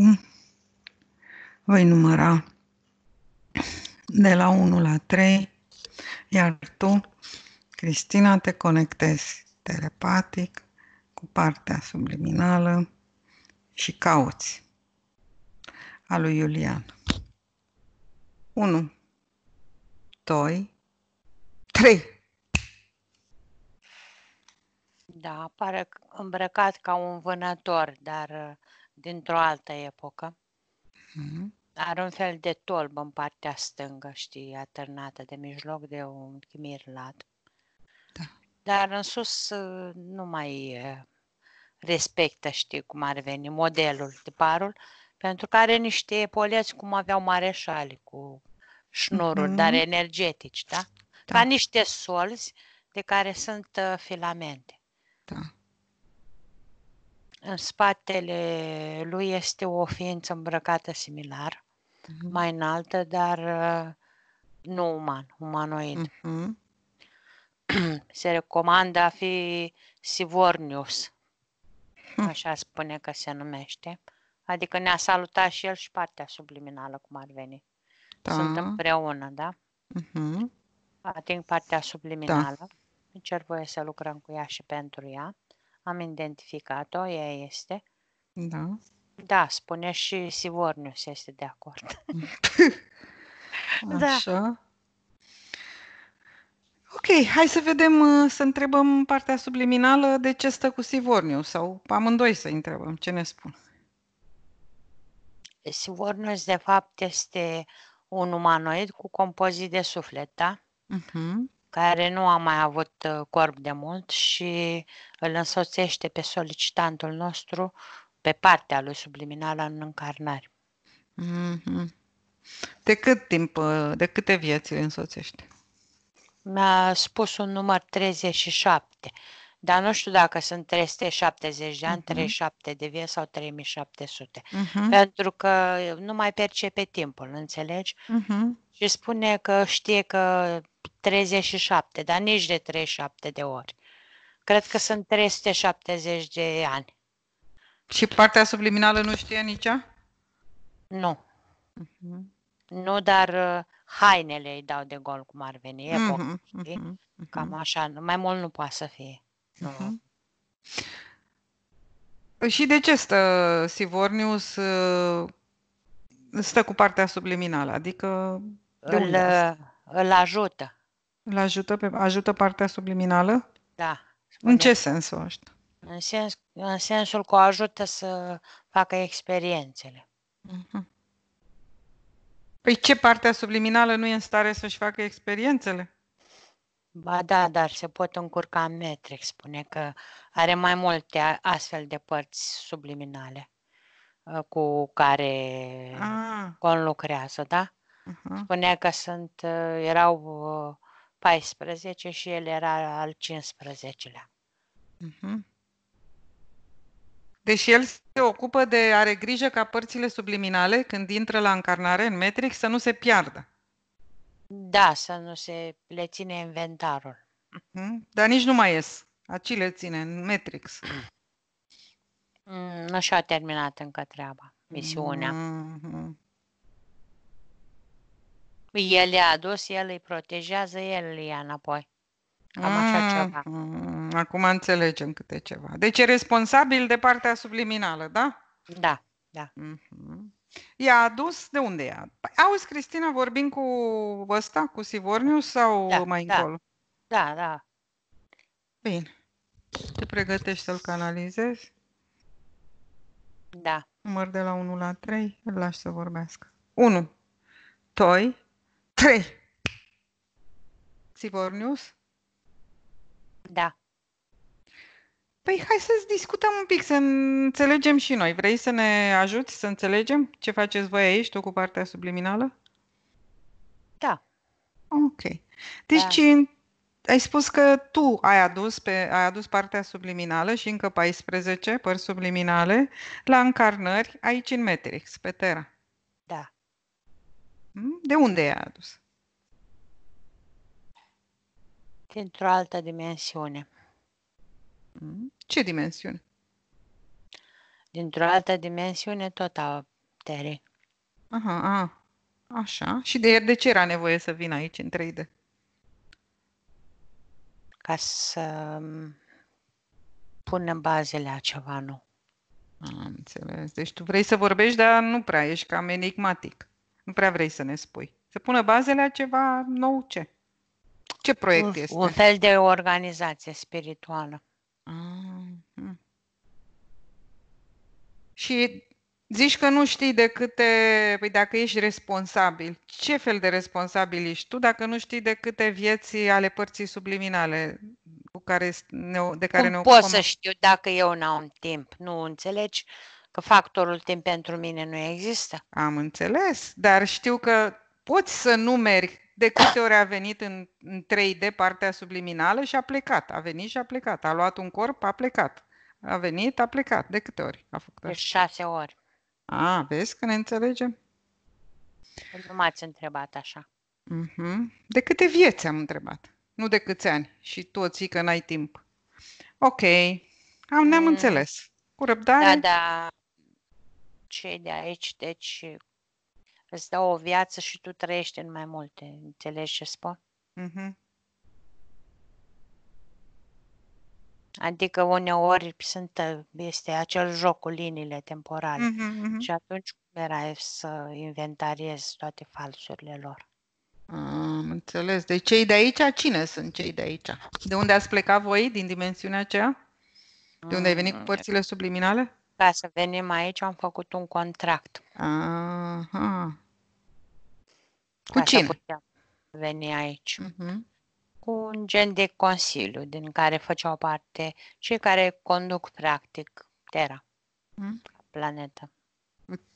acum voi număra de la 1 la 3, iar tu, Cristina, te conectezi telepatic cu partea subliminală și cauți a lui Iulian. 1, 2, 3. Da, pare îmbrăcat ca un vânător, dar uh, dintr-o altă epocă. Mm-hmm. Are un fel de tolbă în partea stângă, știi, atârnată de mijloc de un chimir lat. Da. Dar în sus uh, nu mai uh, respectă, știi, cum ar veni, modelul, tiparul, pentru că are niște epoleți cum aveau mareșali cu șnururi, mm-hmm. dar energetici, da? da? Ca niște solzi de care sunt uh, filamente. Da în spatele lui este o ființă îmbrăcată similar, mm-hmm. mai înaltă, dar uh, nu uman, umanoid. Mm-hmm. Se recomandă a fi Sivornius, hm. așa spune că se numește. Adică ne-a salutat și el și partea subliminală, cum ar veni. Da. Sunt împreună, da? Uh-huh. Ating partea subliminală. Da. Încerc voie să lucrăm cu ea și pentru ea. Am identificat-o, ea este. Da. Da, spune și Sivornius este de acord. Da. Așa. Da. Ok, hai să vedem, uh, să întrebăm partea subliminală de ce stă cu Sivorniu sau amândoi să întrebăm ce ne spun. Sivornius, de fapt, este un umanoid cu compozit de suflet, da? Uh-huh care nu a mai avut uh, corp de mult și îl însoțește pe solicitantul nostru pe partea lui subliminală în încarnare. Mm-hmm. De cât timp, uh, de câte vieți îl însoțește? Mi-a spus un număr 37. Dar nu știu dacă sunt 370 de ani, mhm. uh-huh. 37 de vie sau 3700. Uh-huh. Mhm. Pentru că nu mai percepe timpul, înțelegi? Uh-huh. Și spune că știe că 37, dar nici de 37 de ori. Cred că sunt 370 de ani. Și partea subliminală nu știe nici ea? Nu. Uh-huh. Nu, dar uh, hainele îi dau de gol cum ar veni, epoca, uh-huh. știi? Uh-huh. Cam așa, mai mult nu poate să fie. Uh-huh. Păi și de ce stă Sivornius stă cu partea subliminală? Adică de îl, îl ajută. Îl ajută pe ajută partea subliminală? Da. Spune. În ce sens o ajută? În, sens, în sensul că o ajută să facă experiențele. Uh-huh. Păi ce partea subliminală nu e în stare să-și facă experiențele? Ba da, dar se pot încurca în metric, spune că are mai multe astfel de părți subliminale ă, cu care ah. conlucrează, da? Uh-huh. Spunea că sunt, ă, erau 14 ă, și el era al 15-lea. Uh-huh. Deci el se ocupă de, are grijă ca părțile subliminale, când intră la încarnare în metric, să nu se piardă. Da, să nu se le ține inventarul. Mhm. Dar nici nu mai ies. Aci le ține, în Matrix. Mm, Nu și-a terminat încă treaba, misiunea. Mm-hmm. El i a adus, el îi protejează, el îi ia înapoi. mm-hmm. așa mm, ceva. Mm, acum înțelegem câte ceva. Deci e responsabil de partea subliminală, da? Da. Mm-hmm. I-a adus, de unde ea? Păi, auzi, Cristina, vorbim cu ăsta, cu Sivorniu sau da, mai da. încolo? Da, da. Bine. Te pregătești să-l canalizezi? Da. Număr de la 1 la 3, îl lași să vorbească. 1, 2, 3. Sivornius? Da. Păi hai să discutăm un pic, să înțelegem și noi. Vrei să ne ajuți să înțelegem ce faceți voi aici, tu cu partea subliminală? Da. Ok. Da. Deci da. ai spus că tu ai adus, pe, ai adus partea subliminală și încă 14 părți subliminale la încarnări aici în Matrix, pe Terra. Da. Hm? De unde ai adus? Dintr-o altă dimensiune. Hm? Ce dimensiune? Dintr-o altă dimensiune, tot a terii. Aha, a, așa. Și de, de ce era nevoie să vin aici în 3D? Ca să um, punem bazele a ceva nou. Am înțeles. Deci tu vrei să vorbești, dar nu prea ești cam enigmatic. Nu prea vrei să ne spui. Să pună bazele a ceva nou ce? Ce proiect un, este? Un fel de organizație spirituală. Ah, și zici că nu știi de câte, păi dacă ești responsabil, ce fel de responsabil ești tu dacă nu știi de câte vieți ale părții subliminale cu care ne, de care Cum ne ocupăm? pot să știu dacă eu n-am timp? Nu înțelegi? Că factorul timp pentru mine nu există. Am înțeles, dar știu că poți să numeri de câte ori a venit în, în 3D partea subliminală și a plecat. A venit și a plecat. A luat un corp, a plecat. A venit, a plecat. De câte ori a făcut De șase ori. A, vezi că ne înțelegem? Nu m-ați întrebat așa. Uh-huh. De câte vieți am întrebat, nu de câți ani. Și tu ții că n-ai timp. Ok, am, ne-am mm. înțeles. Cu răbdare. Da, da. Cei de aici, deci îți dau o viață și tu trăiești în mai multe. Înțelegi ce spun? Mm-hmm. Adică uneori sunt, uh, este acel joc cu liniile temporale uh-huh, uh-huh. și atunci cum era să inventariez toate falsurile lor. Am înțeles. Deci cei de aici, cine sunt cei de aici? De unde ați plecat voi din dimensiunea aceea? De unde ai venit cu mm, părțile subliminale? Ca să venim aici am făcut un contract. Aha. Cu Ca cine? Să putem veni aici. Uh-huh cu un gen de consiliu din care făceau parte cei care conduc practic Terra, mm? planetă.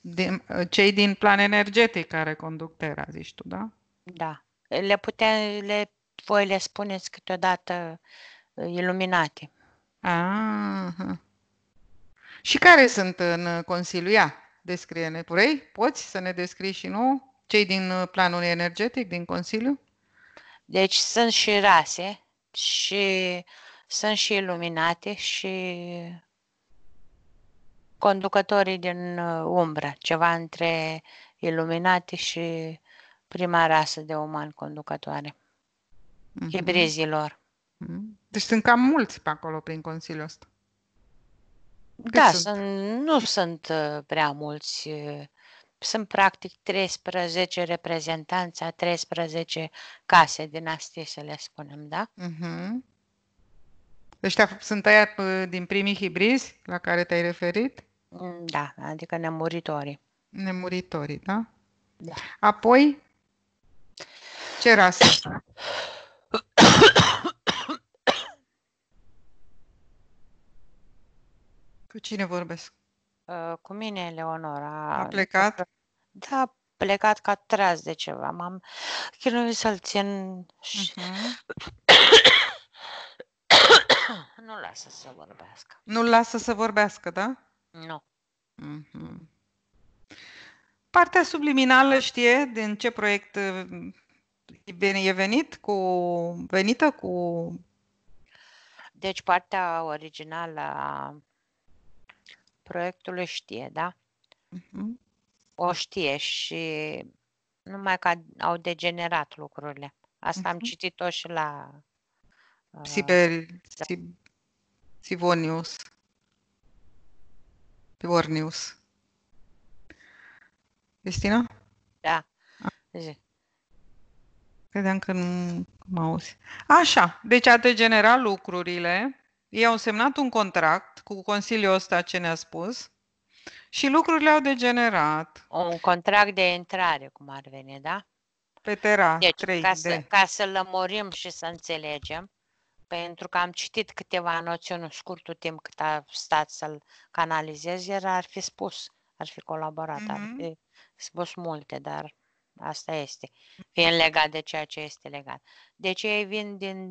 Din, cei din plan energetic care conduc Terra, zici tu, da? Da. Le putem, le, voi le spuneți câteodată uh, iluminate. Ah. Și care sunt în Consiliu? Ia, descrie-ne. Purei, poți să ne descrii și nu? Cei din planul energetic, din Consiliu? Deci sunt și rase și sunt și iluminate și conducătorii din uh, umbră, ceva între iluminate și prima rasă de uman conducătoare, mm-hmm. hibrizilor. Mhm. Deci sunt cam mulți pe acolo prin Consiliul ăsta. Da, Cât da, sunt? Sunt, nu sunt uh, prea mulți uh, sunt practic 13 reprezentanți a 13 case, dinastii să le spunem, da? Uh-huh. Ăștia sunt aia din primii hibrizi la care te-ai referit? Mm, da, adică nemuritorii. Nemuritorii, da? Da. Apoi, ce rasă? Cu cine vorbesc? Cu mine, Leonora. A plecat? da, plecat ca treaz de ceva. M-am chinuit să-l țin și... Uh-huh. nu lasă să vorbească. Nu lasă să vorbească, da? Nu. Uh-huh. Partea subliminală știe din ce proiect uh, e venit cu venită cu deci partea originală a proiectului știe, da? Uh-huh o știe și numai că au degenerat lucrurile. Asta am mhm. citit-o și la... Uh, Sibel, da. Sib, Sivonius, Sivornius. Cristina? Da. Credeam că nu mă auzi. Așa, deci a degenerat lucrurile. Ei au semnat un contract cu Consiliul ăsta ce ne-a spus și lucrurile au degenerat. Un contract de intrare, cum ar veni, da? Pe tera, deci, 3 ca, de... să, ca să lămurim și să înțelegem, pentru că am citit câteva noțiuni în scurtul timp cât a stat să-l canalizez, era ar fi spus, ar fi colaborat, mm-hmm. ar mhm. fi spus multe, dar asta este, fiind legat de ceea ce este legat. Deci ei vin din,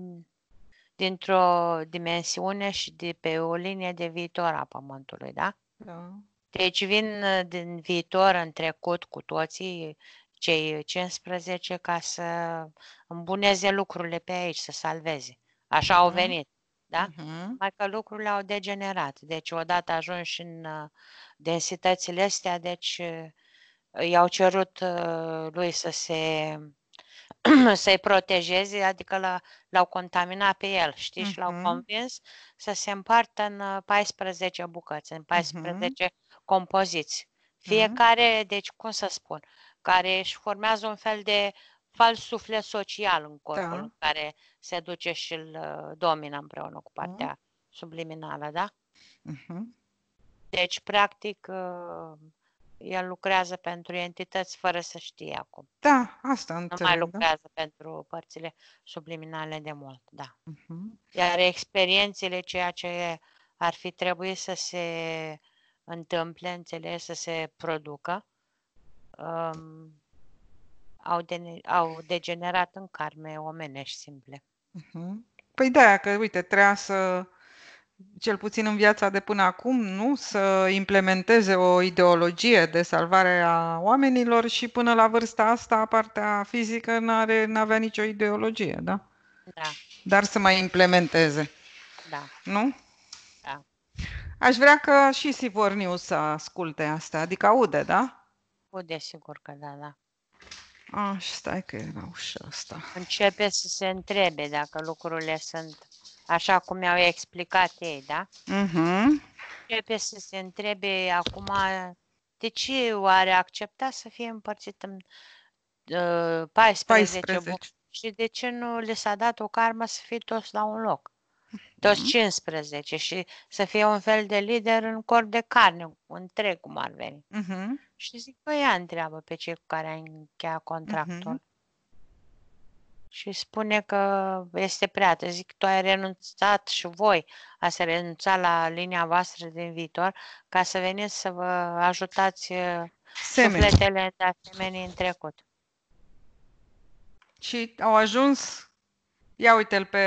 dintr-o dimensiune și de pe o linie de viitor a Pământului, da? Da. Deci vin ă, din viitor în trecut cu toții cei 15 ca să îmbuneze lucrurile pe aici, să salveze. Așa uh-huh. au venit. Da? Uh-huh. Mai că lucrurile au degenerat. Deci odată ajungi în ă, densitățile astea, deci ă, i-au cerut lui să se să-i protejeze, adică l-au contaminat pe el, știi, uh-huh. și l-au convins să se împartă în 14 bucăți, în 14 uh-huh compoziți. Mhm. Fiecare, uh-huh. deci cum să spun, care își formează un fel de fals suflet social în corpul da. în care se duce și îl uh, domină împreună cu mhm. partea uh-huh. subliminală, da? Uh-huh. Deci, practic, uh, el lucrează pentru entități fără să știe acum. Da, asta înțeleg. Nu mai da. lucrează da? pentru părțile subliminale de mult, da. Uh-huh. Iar experiențele, ceea ce ar fi trebuit să se întâmple, înțeles, să se producă, um, au, de, au degenerat în carme omenești simple. Uh-huh. Păi da, că uite, trebuia să, cel puțin în viața de până acum, nu? Să implementeze o ideologie de salvare a oamenilor și până la vârsta asta, partea fizică n-are, n-avea nicio ideologie, da? Da. Dar să mai implementeze. Da. Nu? Da. Aș vrea că și Sivorniu să asculte asta, adică aude, da? Aude, sigur că da, da. Și ah, stai că e la ușa asta. Începe să se întrebe dacă lucrurile sunt așa cum mi-au explicat ei, da? Uh-huh. Începe să se întrebe acum de ce oare accepta să fie împărțit în uh, 14, 14. și de ce nu le s-a dat o karmă să fie toți la un loc? toți 15 uhm. și să fie un fel de lider în corp de carne, întreg cum ar veni. Uh-huh. Și zic că ea întreabă pe cei cu care a încheiat contractul. Uh-huh. Și spune că este prea te Zic, tu ai renunțat și voi ați renunțat la linia voastră din viitor ca să veniți să vă ajutați uh, Semeni. sufletele de asemenea în trecut. Și au ajuns Ia uite-l pe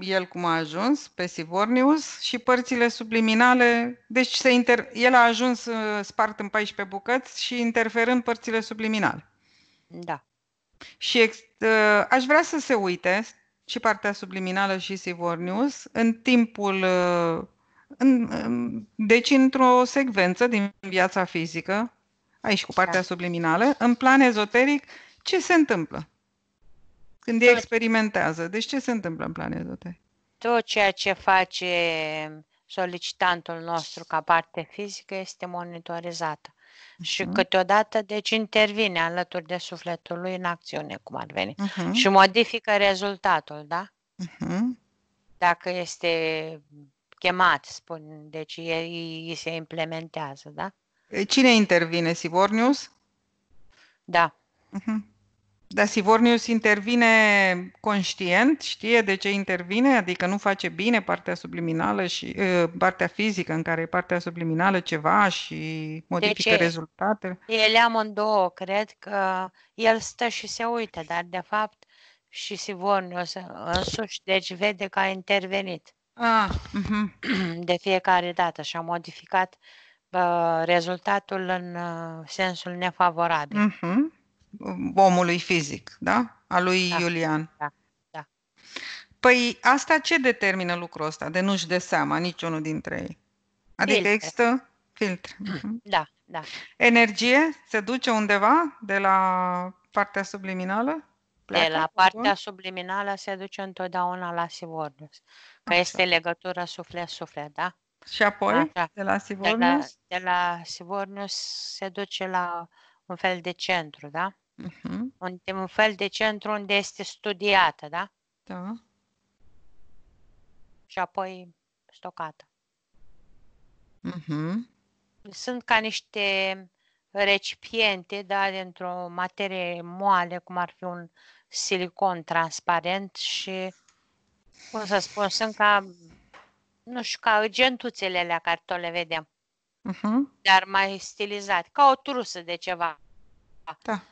el cum a ajuns, pe Sivornius și părțile subliminale. Deci se inter... el a ajuns uh, spart în 14 bucăți și interferând părțile subliminale. Da. Și ex... Uh, aș vrea să se uite și partea subliminală și Sivornius în timpul uh, în, deci într-o secvență din viața fizică, aici cu partea da. subliminală, în plan ezoteric, ce se întâmplă? Când ei experimentează. Deci ce se întâmplă în planetă Tot ceea ce face solicitantul nostru ca parte fizică este monitorizată. Uh-huh. Și mhm. câteodată, deci, intervine alături de sufletul lui în acțiune, cum ar veni, uh-huh. și modifică rezultatul, da? Uh-huh. Dacă este chemat, spun, deci ei se implementează, da? Cine intervine? Sivornius? Da. Uh-huh. Dar Sivornius intervine conștient, știe de ce intervine, adică nu face bine partea subliminală și ă, partea fizică în care e partea subliminală ceva și modifică deci, rezultatele. Ele amândouă, cred că el stă și se uită, dar de fapt și Sivornius însuși, deci vede că a intervenit. Ah, uh-huh. De fiecare dată și a modificat uh, rezultatul în uh, sensul nefavorabil. Uh-huh omului fizic, da? A lui da, Iulian. Da, da. Păi asta ce determină lucrul ăsta? De nu-și de seama niciunul dintre ei. Adică filtre. există filtre. Da, mhm. da. Energie se duce undeva de la partea subliminală? de la partea subliminală se duce întotdeauna la Sivornus. Că Așa. este legătura suflet-suflet, da? Și apoi, Așa. de la Sivornus? De la, de la Sivornus se duce la un fel de centru, da? Uh-huh. Un, un fel de centru unde este studiată, da? Da. Și apoi stocată. Uh-huh. Sunt ca niște recipiente, da, dintr-o materie moale, cum ar fi un silicon transparent și, cum să spun, sunt ca, nu știu, ca gentuțele alea care tot le vedem, uh-huh. dar mai stilizat, ca o trusă de ceva. Da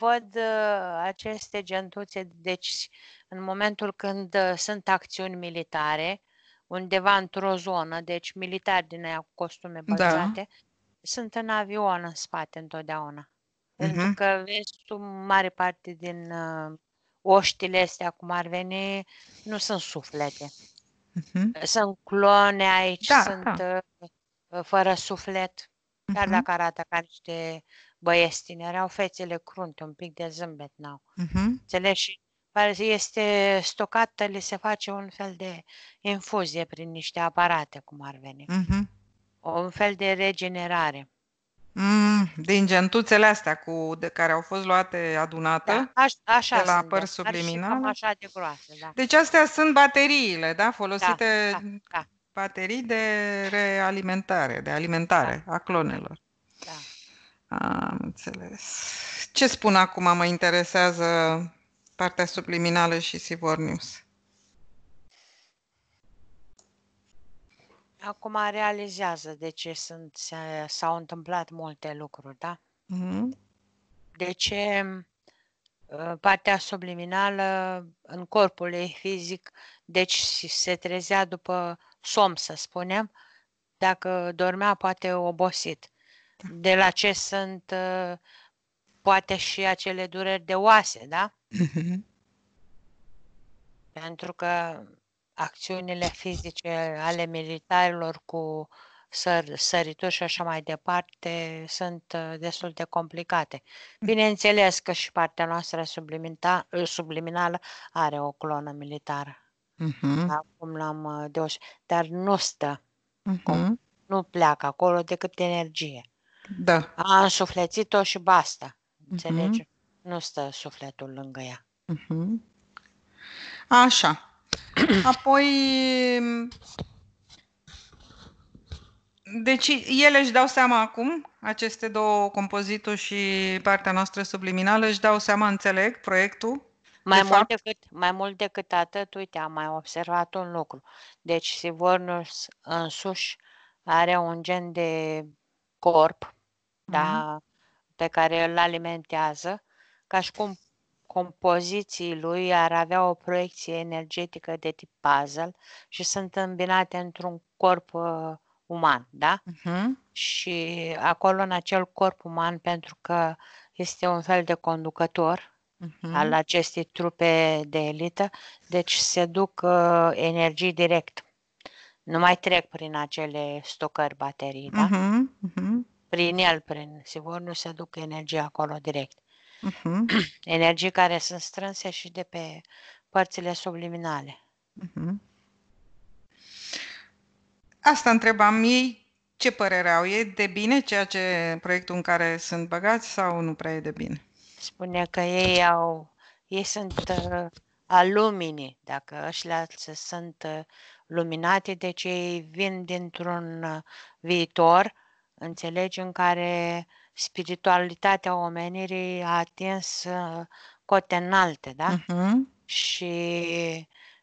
văd uh, aceste gentuțe, deci în momentul când uh, sunt acțiuni militare, undeva într-o zonă, deci militari din aia cu costume da. bălțate, da. sunt în avion în spate întotdeauna. Uh-huh. Pentru că vezi tu mare parte din uh, oștile astea, cum ar veni, nu sunt suflete. Uh-huh. Sunt clone aici, da, sunt da. Uh, fără suflet, chiar uh-huh. dacă arată ca niște băieți tineri au fețele crunte, un pic de zâmbet n-au. Uh-huh. Înțelegi? Și este stocată, le se face un fel de infuzie prin niște aparate, cum ar veni. Uh-huh. Un fel de regenerare. Mm, din gentuțele astea cu, de care au fost luate adunate da, așa de la păr da. subliminal. Așa de groase, da. Deci astea sunt bateriile, da? Folosite da, da, da. baterii de realimentare, de alimentare da. a clonelor. Da. Am înțeles. Ce spun acum? Mă interesează partea subliminală și News. Acum realizează de ce sunt, s-au întâmplat multe lucruri, da? Mm-hmm. De ce ă, partea subliminală în corpul ei fizic, deci se trezea după somn, să spunem, dacă dormea poate obosit de la ce sunt uh, poate și acele dureri de oase, da? Mm-hmm. Pentru că acțiunile fizice ale militarilor cu săr- sărituri și așa mai departe sunt uh, destul de complicate. Mm. Bineînțeles că și partea noastră subliminală are o clonă militară. Uh-huh. Acum l-am uh, deosebit, dar nu stă. Uh-huh. Nu pleacă acolo decât energie. Da. A însuflețit-o și basta. Mhm. Înțelegi? Uh-huh. Nu stă sufletul lângă ea. Uh-huh. Așa. Apoi. Deci ele își dau seama acum, aceste două, compozitul și partea noastră subliminală, își dau seama, înțeleg, proiectul. Mai de mult, fapt. decât, mai mult decât atât, uite, am mai observat un lucru. Deci Sivornus însuși are un gen de corp da, pe care îl alimentează, ca și cum compoziții lui ar avea o proiecție energetică de tip puzzle și sunt îmbinate într-un corp uh, uman, da? Uh-huh. Și acolo, în acel corp uman, pentru că este un fel de conducător uh-huh. al acestei trupe de elită, deci se duc uh, energii direct. Nu mai trec prin acele stocări baterii, da? Uh-huh. Uh-huh prin el, prin nu se duc energia acolo direct. Uh-huh. Energii care sunt strânse și de pe părțile subliminale. Uh-huh. Asta întrebam ei, ce părere au? E de bine ceea ce proiectul în care sunt băgați sau nu prea e de bine? Spune că ei au, ei sunt uh, alumini, dacă ăștia sunt uh, luminate, deci ei vin dintr-un uh, viitor înțelegi, în care spiritualitatea omenirii a atins uh, cote înalte, da? Uh-huh. Și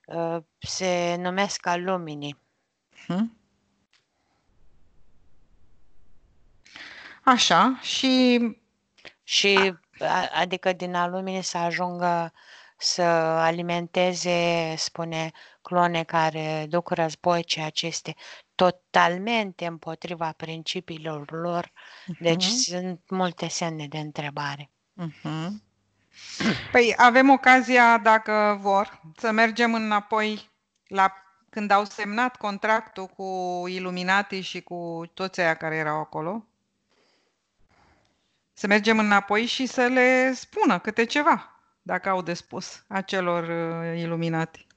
uh, se numesc al luminii. Uh-huh. Așa, și... Și, a... adică din al luminii să ajungă să alimenteze, spune, clone care duc război, ceea ce este totalmente împotriva principiilor lor, uh-huh. deci sunt multe semne de întrebare. Uh-huh. Păi avem ocazia, dacă vor, să mergem înapoi la când au semnat contractul cu iluminati și cu toți aia care erau acolo. Să mergem înapoi și să le spună câte ceva, dacă au de spus acelor uh, iluminati.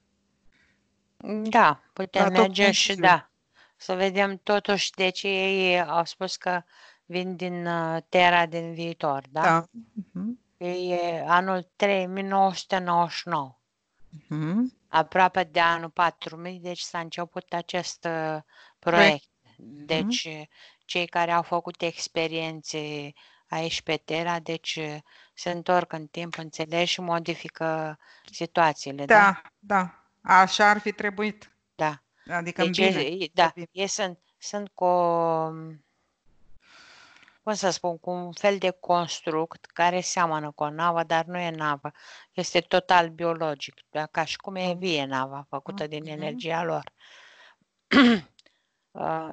Da, putem merge și da. Să vedem totuși de ce ei au spus că vin din uh, Terra din viitor, da? Da. Uh-huh. E anul 3999. Uh-huh. Mhm. Aproape de anul 4000, deci s-a început acest uh, proiect. Mhm. Deci uh-huh. cei care au făcut experiențe aici pe Terra, deci uh, se întorc în timp, înțelegi, și modifică situațiile. Da, da. da. Așa ar fi trebuit. Da. Adică deci, bine. da, bine. ei sunt, sunt cu cum să spun, cu un fel de construct care seamănă cu o navă, dar nu e navă. Este total biologic, da, ca și cum e vie nava, făcută mm-hmm. din energia lor. Uh,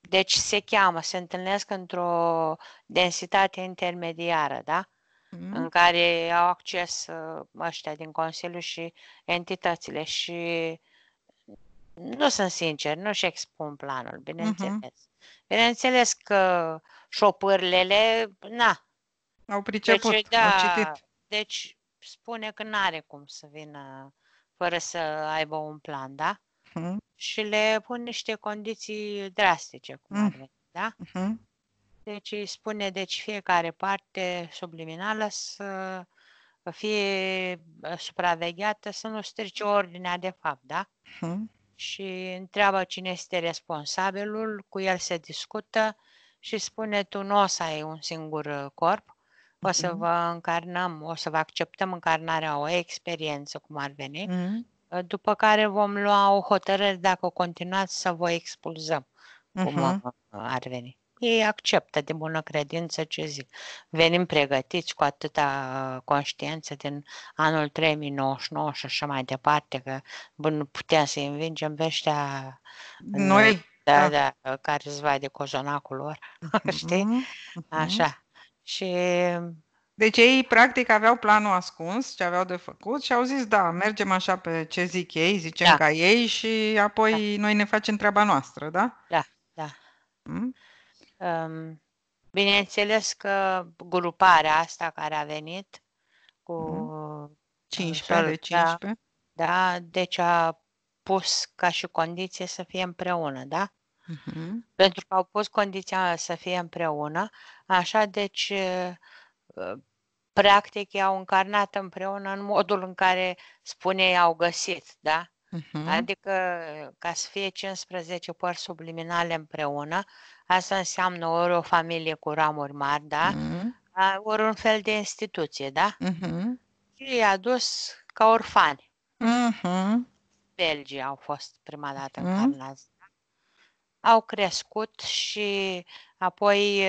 deci se cheamă, se întâlnesc într-o densitate intermediară, da? Mm-hmm. În care au acces uh, ăștia din Consiliu și entitățile și nu sunt sincer, nu-și expun planul, bineînțeles. Uh-huh. Bineînțeles că șopârlele, na. Au priceput, deci, da, au citit. Deci spune că n-are cum să vină fără să aibă un plan, da? Uh-huh. Și le pun niște condiții drastice, cum uh-huh. ar mm. veni, da? Uh-huh. Deci spune, deci fiecare parte subliminală să fie supravegheată, să nu strice ordinea de fapt, da? Uh-huh și întreabă cine este responsabilul, cu el se discută și spune tu nu o să ai un singur uh, corp, o să mhm. vă încarnăm, o să vă acceptăm încarnarea, o experiență, cum ar veni, mm-hmm. după care vom lua o hotărâre dacă continuați să vă expulzăm, cum mm-hmm. ar veni ei acceptă de bună credință ce zic. Venim pregătiți cu atâta conștiință din anul 3099 și așa mai departe, că nu putea să-i învingem pe ăștia noi, da, da, da, da care îți de cozonacul lor, mm-hmm. știi? Mhm, mhm. Așa. Și deci ei practic aveau planul ascuns, ce aveau de făcut și au zis, da, mergem așa pe ce zic ei, zicem da. ca ei și apoi da. noi ne facem treaba noastră, da? Da, da. Mm? Bineînțeles că gruparea asta care a venit cu... 15 de 15. Da, deci a pus ca și condiție să fie împreună, da? Uh-huh. Pentru că au pus condiția să fie împreună, așa deci practic i-au încarnat împreună în modul în care spune i-au găsit, da? Uh-huh. Adică ca să fie 15 părți subliminale împreună, Asta înseamnă ori o familie cu ramuri mari, da? Mm-hmm. Ori un fel de instituție, da? Mm-hmm. Și i-a dus ca orfani. Mm-hmm. Belgii au fost prima dată mm-hmm. încarnați. Da? Au crescut și apoi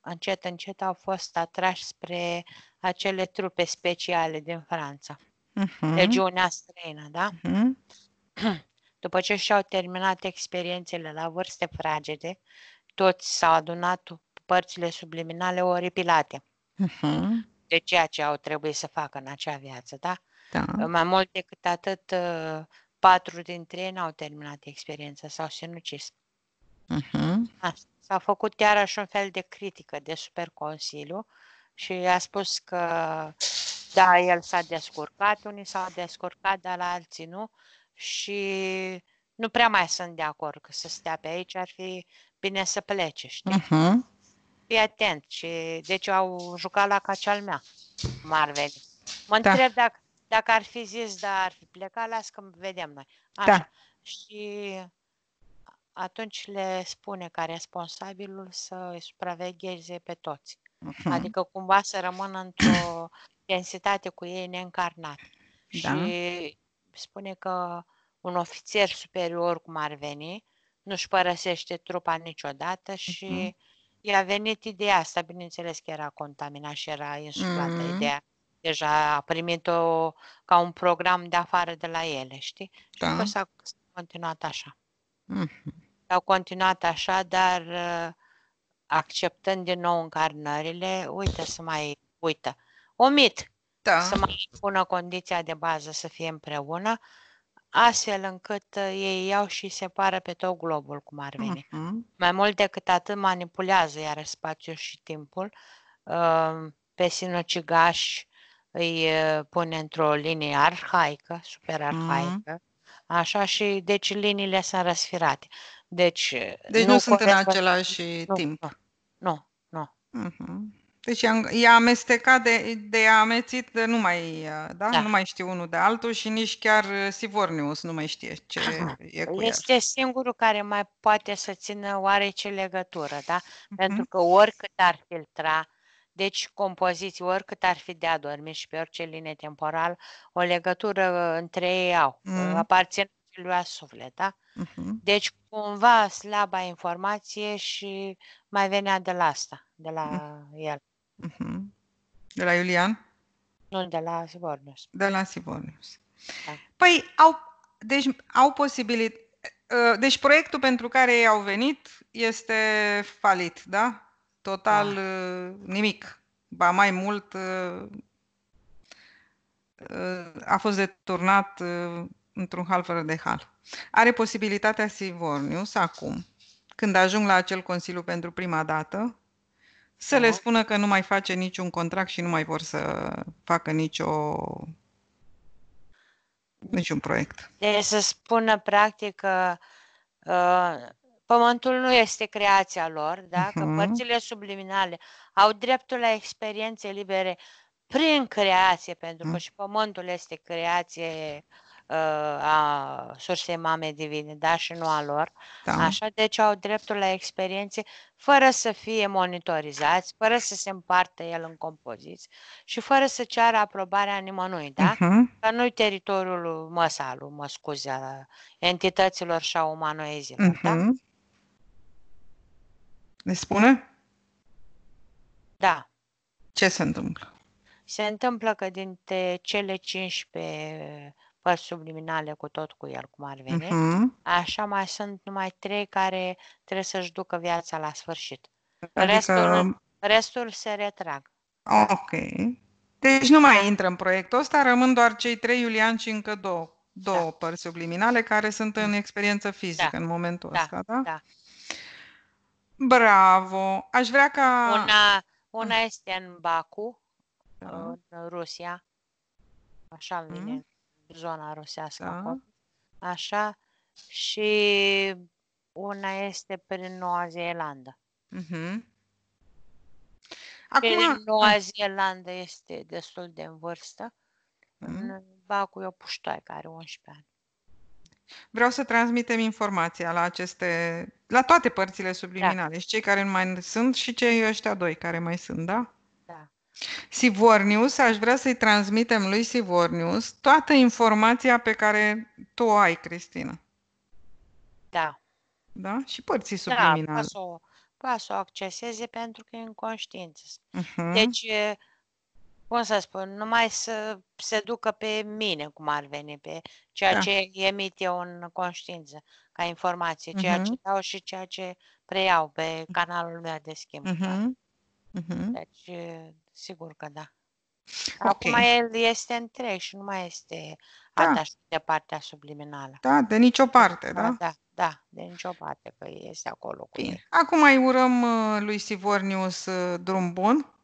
încet, încet au fost atrași spre acele trupe speciale din Franța. Mm-hmm. Legiunea străină, da? Mm-hmm. După ce și-au terminat experiențele la vârste fragede, toți s-au adunat părțile subliminale oripilate uh-huh. de ceea ce au trebuit să facă în acea viață, da? da. Mai mult decât atât, patru dintre ei n-au terminat experiența, s-au sinucis. Uh-huh. S-a făcut iarăși un fel de critică de superconsiliu și a spus că da, el s-a descurcat, unii s-au descurcat, dar la alții nu și nu prea mai sunt de acord că să stea pe aici, ar fi bine să plece, știi? Uh-huh. Fii atent. Și, deci au jucat la cacial mea, cum ar veni. Mă da. întreb dacă, dacă ar fi zis, dar ar fi plecat, las că vedem noi. Așa. Da. Și atunci le spune ca responsabilul să îi supravegheze pe toți. Uh-huh. Adică cumva să rămână într-o densitate cu ei neîncarnat. Da. Și spune că un ofițer superior, cum ar veni, nu-și părăsește trupa niciodată și uh-huh. i-a venit ideea asta, bineînțeles că era contaminat și era insuflată uh-huh. Mhm. ideea. Deja a primit-o ca un program de afară de la ele, știi? Da. Și s-a continuat așa. Mm-hmm. S-au continuat așa, dar uh, acceptând din nou încarnările, uite să mai uită. Omit da. să mai pună condiția de bază să fie împreună, astfel încât uh, ei iau și separă pe tot globul, cum ar veni. Uh-huh. Mai mult decât atât, manipulează iar spațiul și timpul. Uh, pe sinucigaș îi uh, pune într-o linie arhaică, super arhaică, uh-huh. așa, și deci liniile sunt răsfirate. Deci, deci nu, nu sunt în același nu, timp. Nu, nu. nu. Mhm. Uh-huh. Deci i-a amestecat de, de amețit, de nu mai, uh, da? da? Nu mai știu unul de altul și nici chiar uh, Sivornius nu mai știe ce Aha. e cu Este el. singurul care mai poate să țină oarece legătură, da? Uh-huh. Pentru că oricât ar filtra, deci compoziții, oricât ar fi de adormit și pe orice linie temporal, o legătură uh, între ei au, mm. aparțin lui suflet, da? Uh-huh. Deci cumva slaba informație și mai venea de la asta, de la uh-huh. el. Uh-huh. De la Iulian? Nu, de la Sibornius. De la Sibornius. Da. Păi, au, deci au posibilit, ă, Deci proiectul pentru care ei au venit este falit, da? Total da. Ă, nimic. Ba mai mult ă, a fost deturnat într-un hal fără de hal. Are posibilitatea Sivornius acum, când ajung la acel consiliu pentru prima dată, să le spună că nu mai face niciun contract și nu mai vor să facă nicio niciun proiect. Deci să spună practic că uh, pământul nu este creația lor, da? că uh-huh. părțile subliminale au dreptul la experiențe libere prin creație, pentru că uh-huh. și pământul este creație Uh, a sursei mame divine, da, și nu a lor. Da. Așa, deci au dreptul la experiențe fără să fie monitorizați, fără să se împartă el în compoziți și fără să ceară aprobarea nimănui, da? Uh-huh. Că nu-i teritoriul măsalu, mă scuze, a entităților și a umanoezilor, uh-huh. da? Mhm. Ne spune? Da. Ce se întâmplă? Se întâmplă că dintre cele 15 părți subliminale cu tot cu el, cum ar veni. Uh-huh. Așa mai sunt numai trei care trebuie să-și ducă viața la sfârșit. Adică... Restul, restul se retrag. Ok. Deci nu mai intră în proiectul ăsta, rămân doar cei trei Iulian și încă două, două da. părți subliminale care sunt în experiență fizică da. în momentul da. ăsta, da? Da. Bravo! Aș vrea ca... Una, una ah. este în Baku, da. în Rusia, așa îmi mm. vine mm zona rusească da. Așa. Și una este prin Noua Zeelandă. Uh-huh. Acum... Prin Noua Zeelandă este destul de în vârstă. Uh-huh. Mhm. Ba cu o puștoai care are 11 ani. Vreau să transmitem informația la aceste, la toate părțile da. subliminale, da. și cei care nu mai sunt și cei ăștia doi care mai sunt, da? Sivornius, aș vrea să-i transmitem lui Sivornius toată informația pe care tu o ai, Cristina. Da. Da? Și părții da, subliminale. Da, poate să, o, acceseze pentru că e în conștiință. Uh-huh. Deci, cum să spun, numai să se ducă pe mine, cum ar veni, pe ceea da. ce emit eu în conștiință, ca informație, ceea uh-huh. ce dau și ceea ce preiau pe canalul meu de schimb. Uh-huh. Da? Uh-huh. Deci, sigur că da. Acum okay. el este întreg și nu mai este da. atașat de partea subliminală. Da, de nicio parte, da? Da, da, da de nicio parte, că este acolo Bine. el. Acum îi urăm uh, lui Sivornius uh, drum bun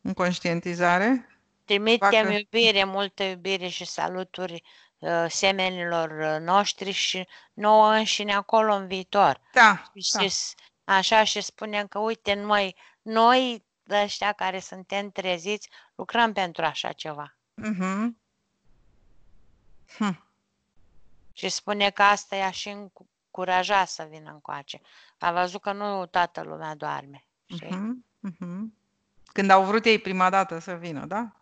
în conștientizare. Trimitem Facă... iubire, multă iubire și saluturi uh, semenilor uh, noștri și nouă înșine acolo în viitor. Da, și, da. așa și spunem că uite, noi, noi ăștia care suntem treziți, lucrăm pentru așa ceva. Uh-huh. Hm. Și spune că asta i-a și încuraja să vină încoace. A văzut că nu toată lumea doarme. Uh-huh. Uh-huh. Când au vrut ei prima dată să vină, da?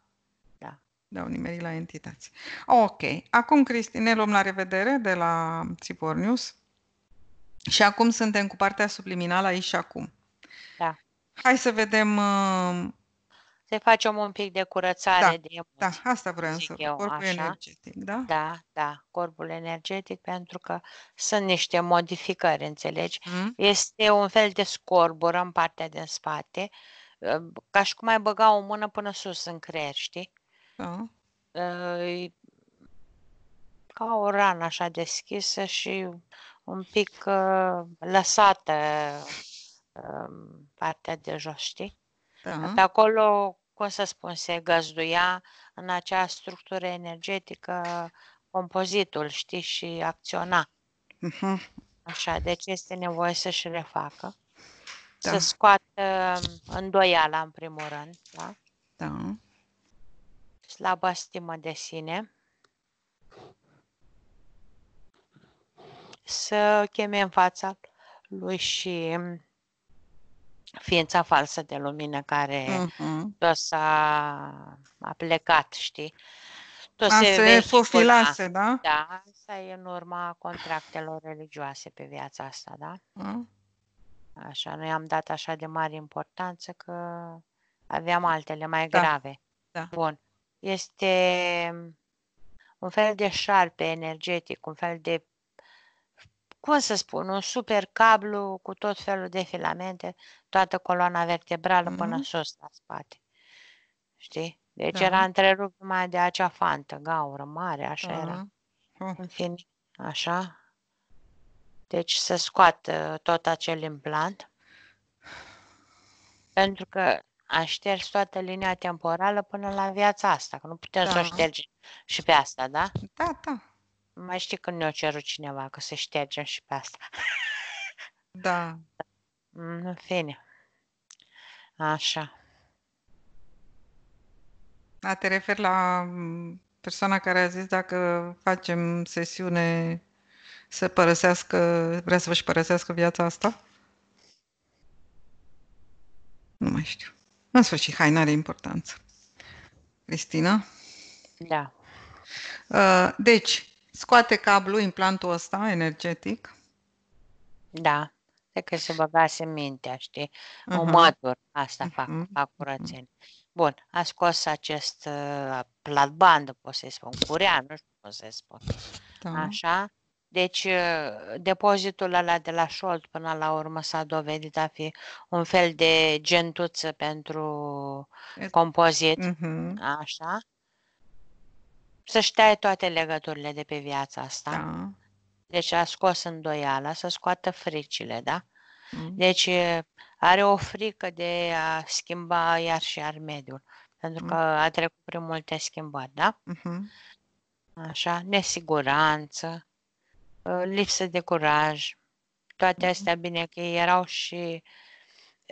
Da. Le-au nimerit la entități. Ok. Acum, Cristi, ne luăm la revedere de la Țipor News. Și acum suntem cu partea subliminală aici și acum. Da. Hai să vedem... Uh... Să facem un pic de curățare da, de da, emoții. Da, asta vreau să eu, corpul așa. energetic, da? Da, da, corpul energetic, pentru că sunt niște modificări, înțelegi? Mm. Este un fel de scorbură în partea din spate, uh, ca și cum ai băga o mână până sus în creier, știi? Da. Uh, ca o rană așa deschisă și un pic uh, lăsată Um, partea de jos, știi? Da. Pe acolo, cum să spun, se găzduia în acea structură energetică compozitul, știi, și acționa. Uh-huh. Așa, deci este nevoie să-și refacă, da. să scoată um, îndoiala, în primul rând, da? Da. Slabă stimă de sine. Să cheme în fața lui și um, ființa falsă de lumină care uh-huh. tot s-a a plecat, știi? Tot a se, se fofilase, da? Da, asta e în urma contractelor religioase pe viața asta, da? Uh-huh. Așa, noi am dat așa de mare importanță că aveam altele mai da. grave. Da. Bun. Este un fel de șarpe energetic, un fel de cum să spun, un super cablu cu tot felul de filamente, toată coloana vertebrală mm-hmm. până mhm. sus la spate. Știi? Deci da. era întrerupt numai de acea fantă, gaură mare, așa uh-huh. era. Ah. În fine, așa. Deci să scoată uh, tot acel implant. Pentru că a șters toată linia temporală până la viața asta, că nu putem da. să o da. ștergem și pe asta, da? Da, da. Mai știi când ne-o cerut cineva, că să ștergem și pe asta. Da. Mm, în fine. Așa. A, da, te refer la mm, persoana care a zis dacă facem sesiune să părăsească, vrea să-și părăsească viața asta? Nu mai știu. În sfârșit, hai, n-are importanță. Cristina? Da. Uh, deci, Scoate cablu, implantul ăsta energetic. Da, de că se băgase mintea, știi? Uh-huh. O asta uh-huh. fac, uh-huh. fac curățenie. Bun, a scos acest uh, bandă, pot să-i spun, curea, nu știu cum să-i spun. Da. Așa? Deci, uh, depozitul ăla de la Șolt până la urmă s-a dovedit a fi un fel de gentuță pentru compozit, uh-huh. așa, să-și taie toate legăturile de pe viața asta. Da. Deci a scos îndoiala, să scoată fricile, da? Mm. Deci are o frică de a schimba iar și iar mediul, pentru mm. că a trecut prin multe schimbări, da? Mm-hmm. Așa, nesiguranță, lipsă de curaj, toate mm-hmm. astea bine că erau și...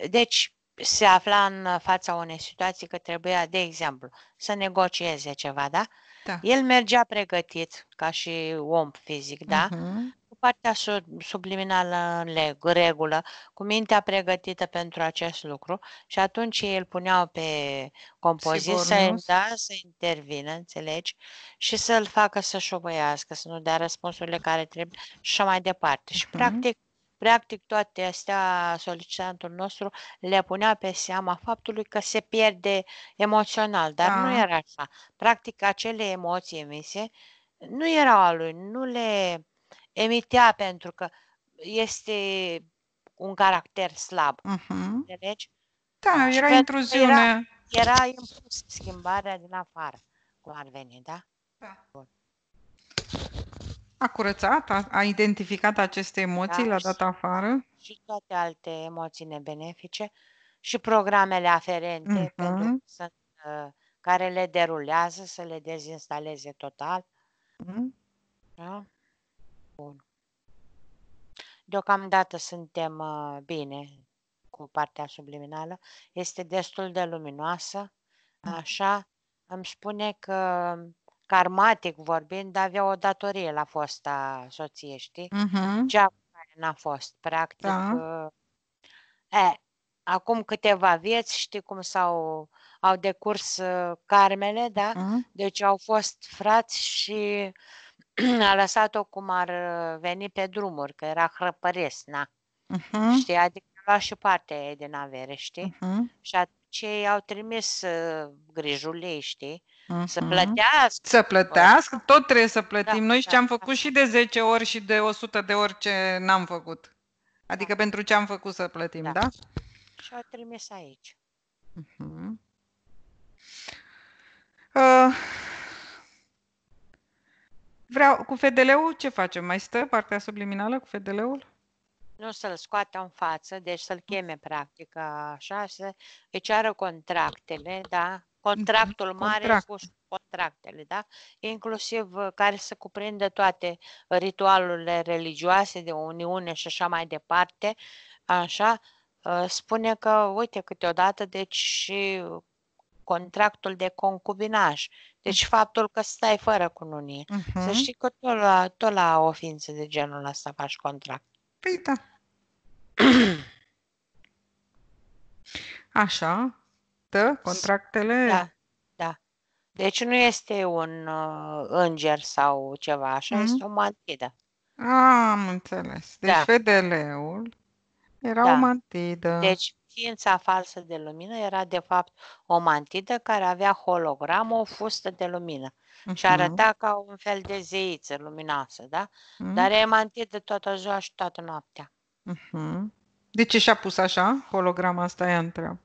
Deci se afla în fața unei situații că trebuia, de exemplu, să negocieze ceva, da? Da. El mergea pregătit ca și om fizic, da? Uh-huh. Cu partea subliminală în leg, regulă, cu mintea pregătită pentru acest lucru și atunci ei îl puneau pe compozit să, da, să intervină, înțelegi? Și să-l facă să șovăiască, să nu dea răspunsurile care trebuie și așa mai departe. Uh-huh. Și mhm. practic Practic toate astea solicitantul nostru le punea pe seama faptului că se pierde emoțional, dar da. nu era așa. Practic acele emoții emise nu erau a lui, nu le emitea pentru că este un caracter slab. Uh-huh. Înțelegi? Da, era intruziune. Era, era impus schimbarea din afară, cum ar veni, da? Da. Bun. A curățat, a, a identificat aceste emoții, da, le-a dat afară? Și toate alte emoții nebenefice și programele aferente uh-huh. pentru să, care le derulează, să le dezinstaleze total. Uh-huh. Da? Bun. Deocamdată suntem uh, bine cu partea subliminală. Este destul de luminoasă. Mhm. Așa, îmi spune că karmatic vorbind, avea o datorie la fosta soție, știi? Uh-huh. Cea care n-a fost, practic. Da. Uh, e, acum câteva vieți, știi cum s-au au decurs uh, carmele, da? Uh-huh. Deci au fost frați și a lăsat-o cum ar ă, veni pe drumuri, că era hrăpăres, na. Uh-huh. Știi? Adică a luat și partea ei din avere, știi? Uh-huh. Și atunci ei au trimis uh, grijul ei, știi? Uh-huh. Să plătească. Să plătească, tot trebuie să plătim. Da, Noi da, ce am da. făcut da. și de 10 ori și de 100 de ori ce n-am făcut. Adică da. pentru ce am făcut să plătim, da? da? Și o trimis aici. Uh-huh. Uh, vreau, cu FDL-ul ce facem? Mai stă partea subliminală cu FDL-ul? Nu să-l scoată în față, deci să-l cheme practic așa, să i ceară contractele, da? Contractul mare Contract. cu contractele, da? Inclusiv uh, care să cuprindă toate ritualurile religioase de uniune și așa mai departe, așa, uh, spune că, uite, câteodată, deci și contractul de concubinaj. Deci mm. faptul că stai fără cununie. Uh-huh. Să știi că tot la, tot la o ființă de genul ăsta faci contract. Păi da. Așa există contractele? Da, da. Deci nu este un uh, înger sau ceva așa, mm-hmm. este o mantidă. am înțeles. Deci da. FDL-ul era da. o mantidă. Deci ființa falsă de lumină era de fapt o mantidă care avea hologramă, o fustă de lumină uh-huh. și mhm. arăta ca un fel de zeiță luminoasă, da? Uh-huh. Dar e mantidă toată ziua și toată noaptea. Uh-huh. De ce și-a pus așa holograma asta, e întreabă?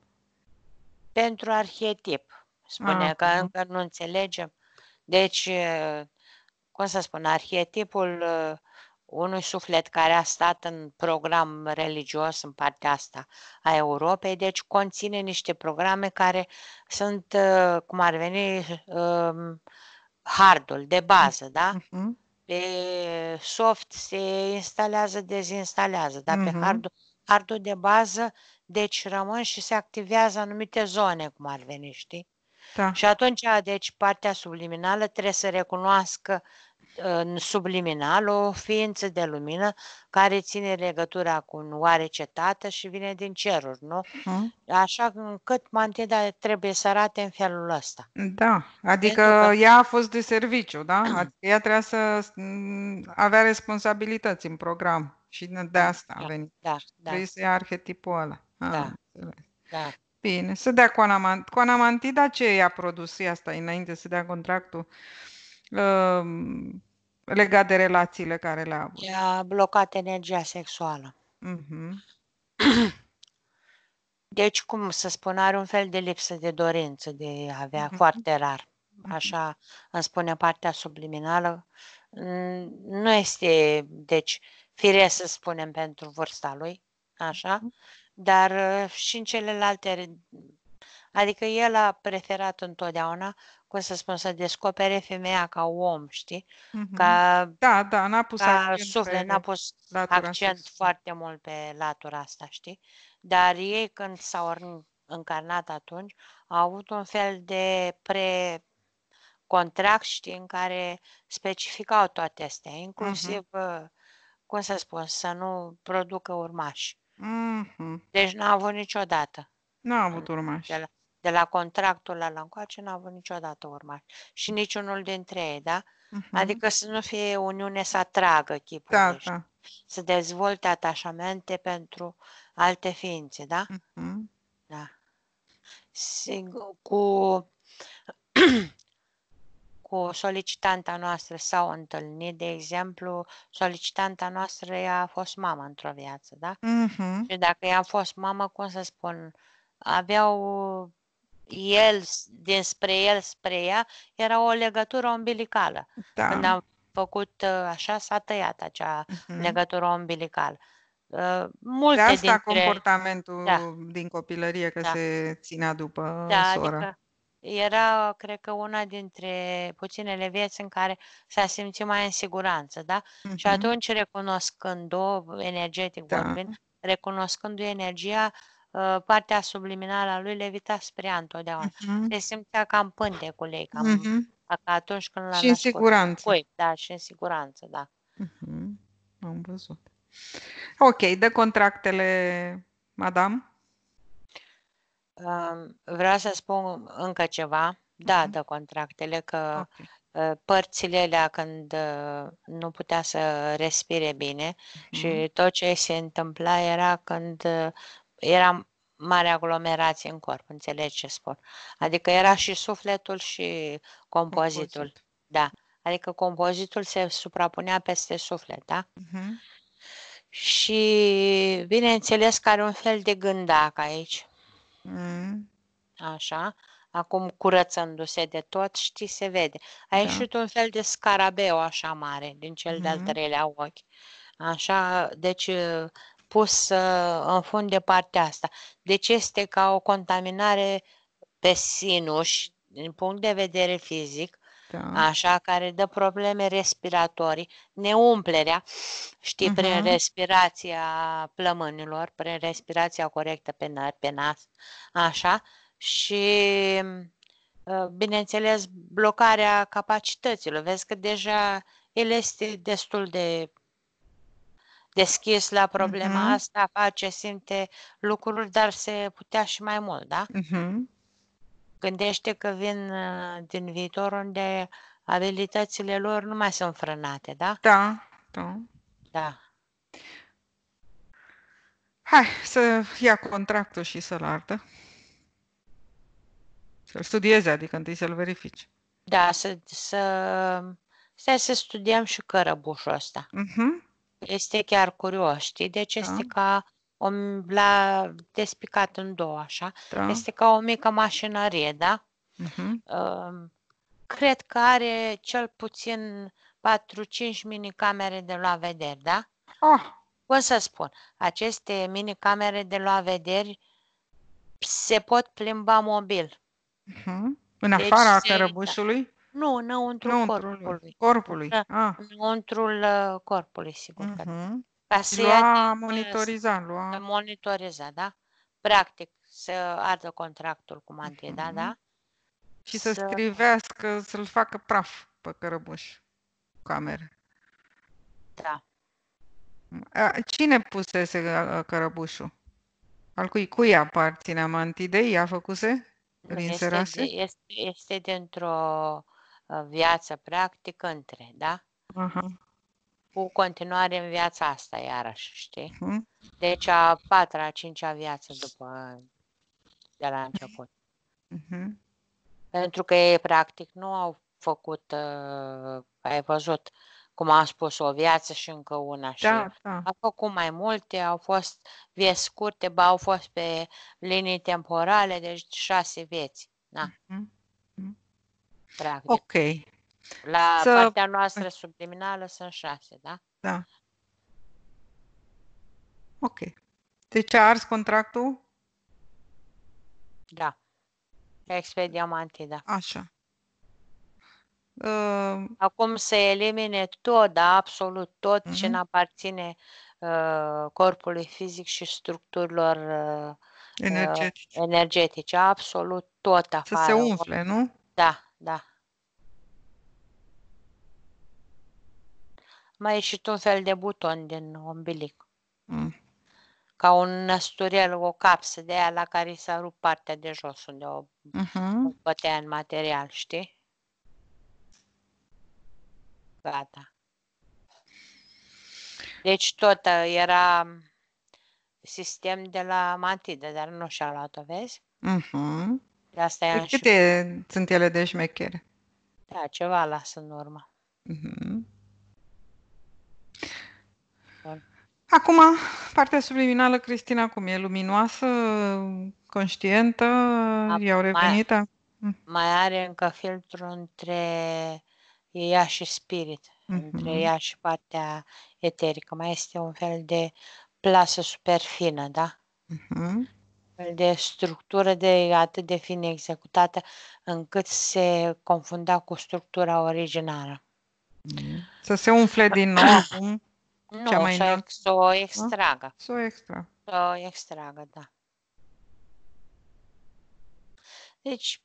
pentru arhetip. Spunea ah. că încă nu înțelegem. Deci, cum să spun, arhetipul unui suflet care a stat în program religios în partea asta a Europei, deci conține niște programe care sunt, cum ar veni, hardul de bază, da? Uh-huh. Pe soft se instalează, dezinstalează, dar uh-huh. pe mhm. hardul, hardul de bază deci rămân și se activează anumite zone, cum ar veni, știi? Da. Și atunci, deci, partea subliminală trebuie să recunoască în subliminal o ființă de lumină care ține legătura cu un oarece tată și vine din ceruri, nu? Hmm? Așa încât mantida trebuie să arate în felul ăsta. Da, adică că... ea a fost de serviciu, da? Adică ea trebuia să mm, avea responsabilități în program. Și de asta da, a venit. Da, da. Vrei să ia arhetipul ăla. A, da. da. Bine, să dea cu anamantida ce i-a produs asta înainte să dea contractul uh, legat de relațiile care le-a avut? I-a blocat energia sexuală. Uh-huh. Deci, cum să spun, are un fel de lipsă de dorință de a avea uh-huh. foarte rar. Mhm. Așa îmi spune partea subliminală. Nu este, deci, uh, fire să spunem pentru vârsta lui, așa, mhm. dar uh, și în celelalte, adică el a preferat întotdeauna, cum să spun, să descopere femeia ca om, știi? Mm-hmm. Ca, da, da, n-a pus ca accent, suflet, n-a pus accent foarte mult pe latura asta, știi? Dar ei când s-au încarnat atunci, au avut un fel de pre contract, știi, în care specificau toate astea, mhm. inclusiv uh-huh cum să spun, să nu producă urmași. Mm-hmm. Deci n-a avut niciodată. N-a avut urmași. De la, de la contractul la încoace n-a avut niciodată urmași. Și niciunul dintre ei, da? Mm-hmm. Adică să nu fie uniune să atragă chipul da, deci, da. Să dezvolte atașamente pentru alte ființe, da? Mm-hmm. Da. Sigur, cu cu solicitanta noastră s-au întâlnit, de exemplu, solicitanta noastră ea a fost mamă într-o viață, da? Mm-hmm. Și dacă ea a fost mamă, cum să spun, aveau el, dinspre el spre ea, era o legătură umbilicală. Da. Când am făcut ă, așa, s-a tăiat acea mm-hmm. legătură umbilicală. Uh, multe de asta dintre... comportamentul da. din copilărie, că da. se ținea după da, sora. Adică era, cred că, una dintre puținele vieți în care s-a simțit mai în siguranță, da? Uh-huh. Și mm-hmm. atunci, recunoscând-o, energetic da. vorbind, recunoscându-i energia, uh, partea subliminală a lui levita spre ea întotdeauna. Uh-huh. Se simțea cam pântecul ei, cam uh-huh. Mm-hmm. ca atunci când l-a Și în siguranță. Cui, da, și în siguranță, da. Uh-huh. Am văzut. Ok, de contractele, madame? Vreau să spun încă ceva. Da, mhm. de contractele, că okay. Ă, părțile alea când ă, nu putea să respire bine și mhm. tot ce se întâmpla era când ă, era mare aglomerație în corp, înțelegi ce spun. Adică era și sufletul și compozitul. Da. Adică compozitul se suprapunea peste suflet, da? Mm-hmm. Și bineînțeles că are un fel de gândac aici Mm. Așa. Acum curățându-se de tot, știi, se vede. A da. ieșit un fel de scarabeu așa mare, din cel mm-hmm. de-al treilea ochi. Așa, deci uh, pus uh, în fund de partea asta. Deci este ca o contaminare pe sinuș, din punct de vedere fizic, da. așa, care dă probleme respiratorii, neumplerea, știi, uh-huh. prin respirația plămânilor, prin respirația corectă pe, n- pe nas, așa, și ă, bineînțeles, blocarea capacităților. Vezi că deja el este destul de deschis la problema uh-huh. asta, face, simte lucruri, dar se putea și mai mult, da? Uh-huh. Gândește că vin uh, din viitor unde abilitățile lor nu mai sunt frânate, da? Da, da. Da. Hai să ia contractul și să-l ardă. Să-l studieze, adică întâi să-l verifici. Da, să, să... Stai să studiem și cărăbușul ăsta. Uh-huh. Este chiar curios, știi? Deci da. este ca o, la despicat în două, așa. Da. Este ca o mică mașinărie, da? Uh-huh. Uh, cred că are cel puțin 4-5 minicamere de la vederi, da? Oh. Ah! Cum să spun, aceste minicamere de la vederi se pot plimba mobil. Uh-huh. În deci afara deci cărăbușului? Da. Nu, înăuntru, înăuntru corpului. Corpului. Ah. Înăuntrul uh, corpului, sigur uh-huh. că da. mhm să lua, monitoriza, lua. Monitoriza, da? Practic, să ardă contractul cu mantie, mm-hmm. da? Și să, să scrivească, să-l facă praf pe cărăbuș cu camere. Da. Cine pusese cărăbușul? Al cui cui aparține mantidei? Ea făcuse? Rinserase? Este, este, este dintr-o viață practică între, da? Aha. Uh-huh cu continuare în viața asta iarăși, știi? Mm-hmm. Deci a patra, a cincea viață după de la început. Mm-hmm. Pentru că ei practic nu au făcut, uh, ai văzut, cum am spus, o viață și încă una. Și da, Au da. făcut mai multe, au fost vieți scurte, ba au fost pe linii temporale, deci șase vieți. Da. Mm-hmm. Practic. Ok. La să... partea noastră subliminală sunt șase, da? Da. Ok. Deci a ars contractul? Da. Expedia da Așa. Uh... Acum se elimine tot, da, absolut tot uh-huh. ce mhm. ne aparține uh, corpului fizic și structurilor uh, uh energetice. energetice, absolut tot afară. Să se umfle, nu? Da, da. mai e și un fel de buton din ombilic. Mm. Ca un năsturel, o capsă de aia la care s-a rupt partea de jos, unde o, mm-hmm. o bătea în material, știi? Gata. Deci tot uh, era sistem de la Matidă, dar nu și-a luat-o, vezi? Mm-hmm. De asta e Câte și... sunt ele de șmechere? Da, ceva las în urmă. Mm-hmm. Acum, partea subliminală, Cristina, cum e? Luminoasă, conștientă? A, i-au revenit? Da. Mai, mm. mai are încă filtru între ea și spirit, mm-hmm. între ea și partea eterică. Mai este un fel de plasă superfină, da? Mm-hmm. De structură de atât de fin executată încât se confunda cu structura originală. Mm. Să se umfle din nou nu, cea mai să, înalt... să o extragă. A? Să o extragă. Să o extragă, da. Deci,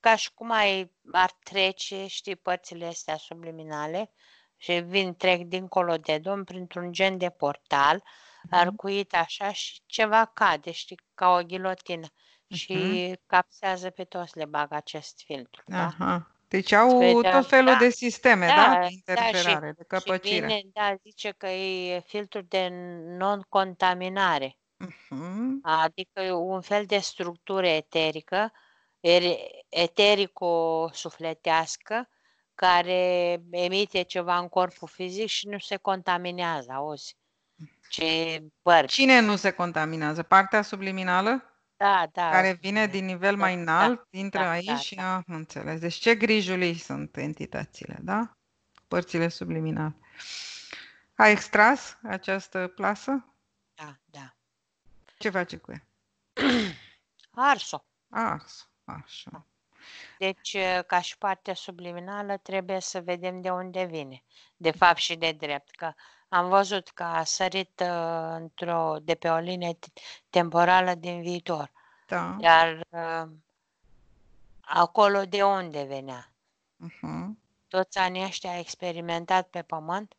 ca și cum ai, ar trece, știi, părțile astea subliminale și vin, trec dincolo de dom printr-un gen de portal mm-hmm. arcuit așa și ceva cade, știi, ca o ghilotină. Și mhm. uh Și capsează pe toți, le bag acest filtru. Da? Aha. Da? Deci au Vedea, tot felul da, de sisteme, da, da de interferare, da, și, de căpăcire. Și bine, da, zice că e filtru de non-contaminare. Uh-huh. Adică un fel de structură eterică, eterico-sufletească, care emite ceva în corpul fizic și nu se contaminează, auzi? Ce părți. Cine nu se contaminează? Partea subliminală? Da, da, Care vine din nivel mai da, da înalt, intră da, aici da, și da. a, ah, înțeles. Deci ce grijulii sunt entitățile, da? Părțile subliminale. Ai extras această plasă? Da, da. Ce face cu ea? Arso. Arso, așa. Da. Deci, eh, ca și partea subliminală, trebuie să vedem de unde vine. De fapt și de drept, că am văzut că a sărit uh, într-o, de pe o linie temporală din viitor. Da. Dar uh, ă, acolo de unde venea? Uh-huh. Toți anii ăștia a experimentat pe pământ,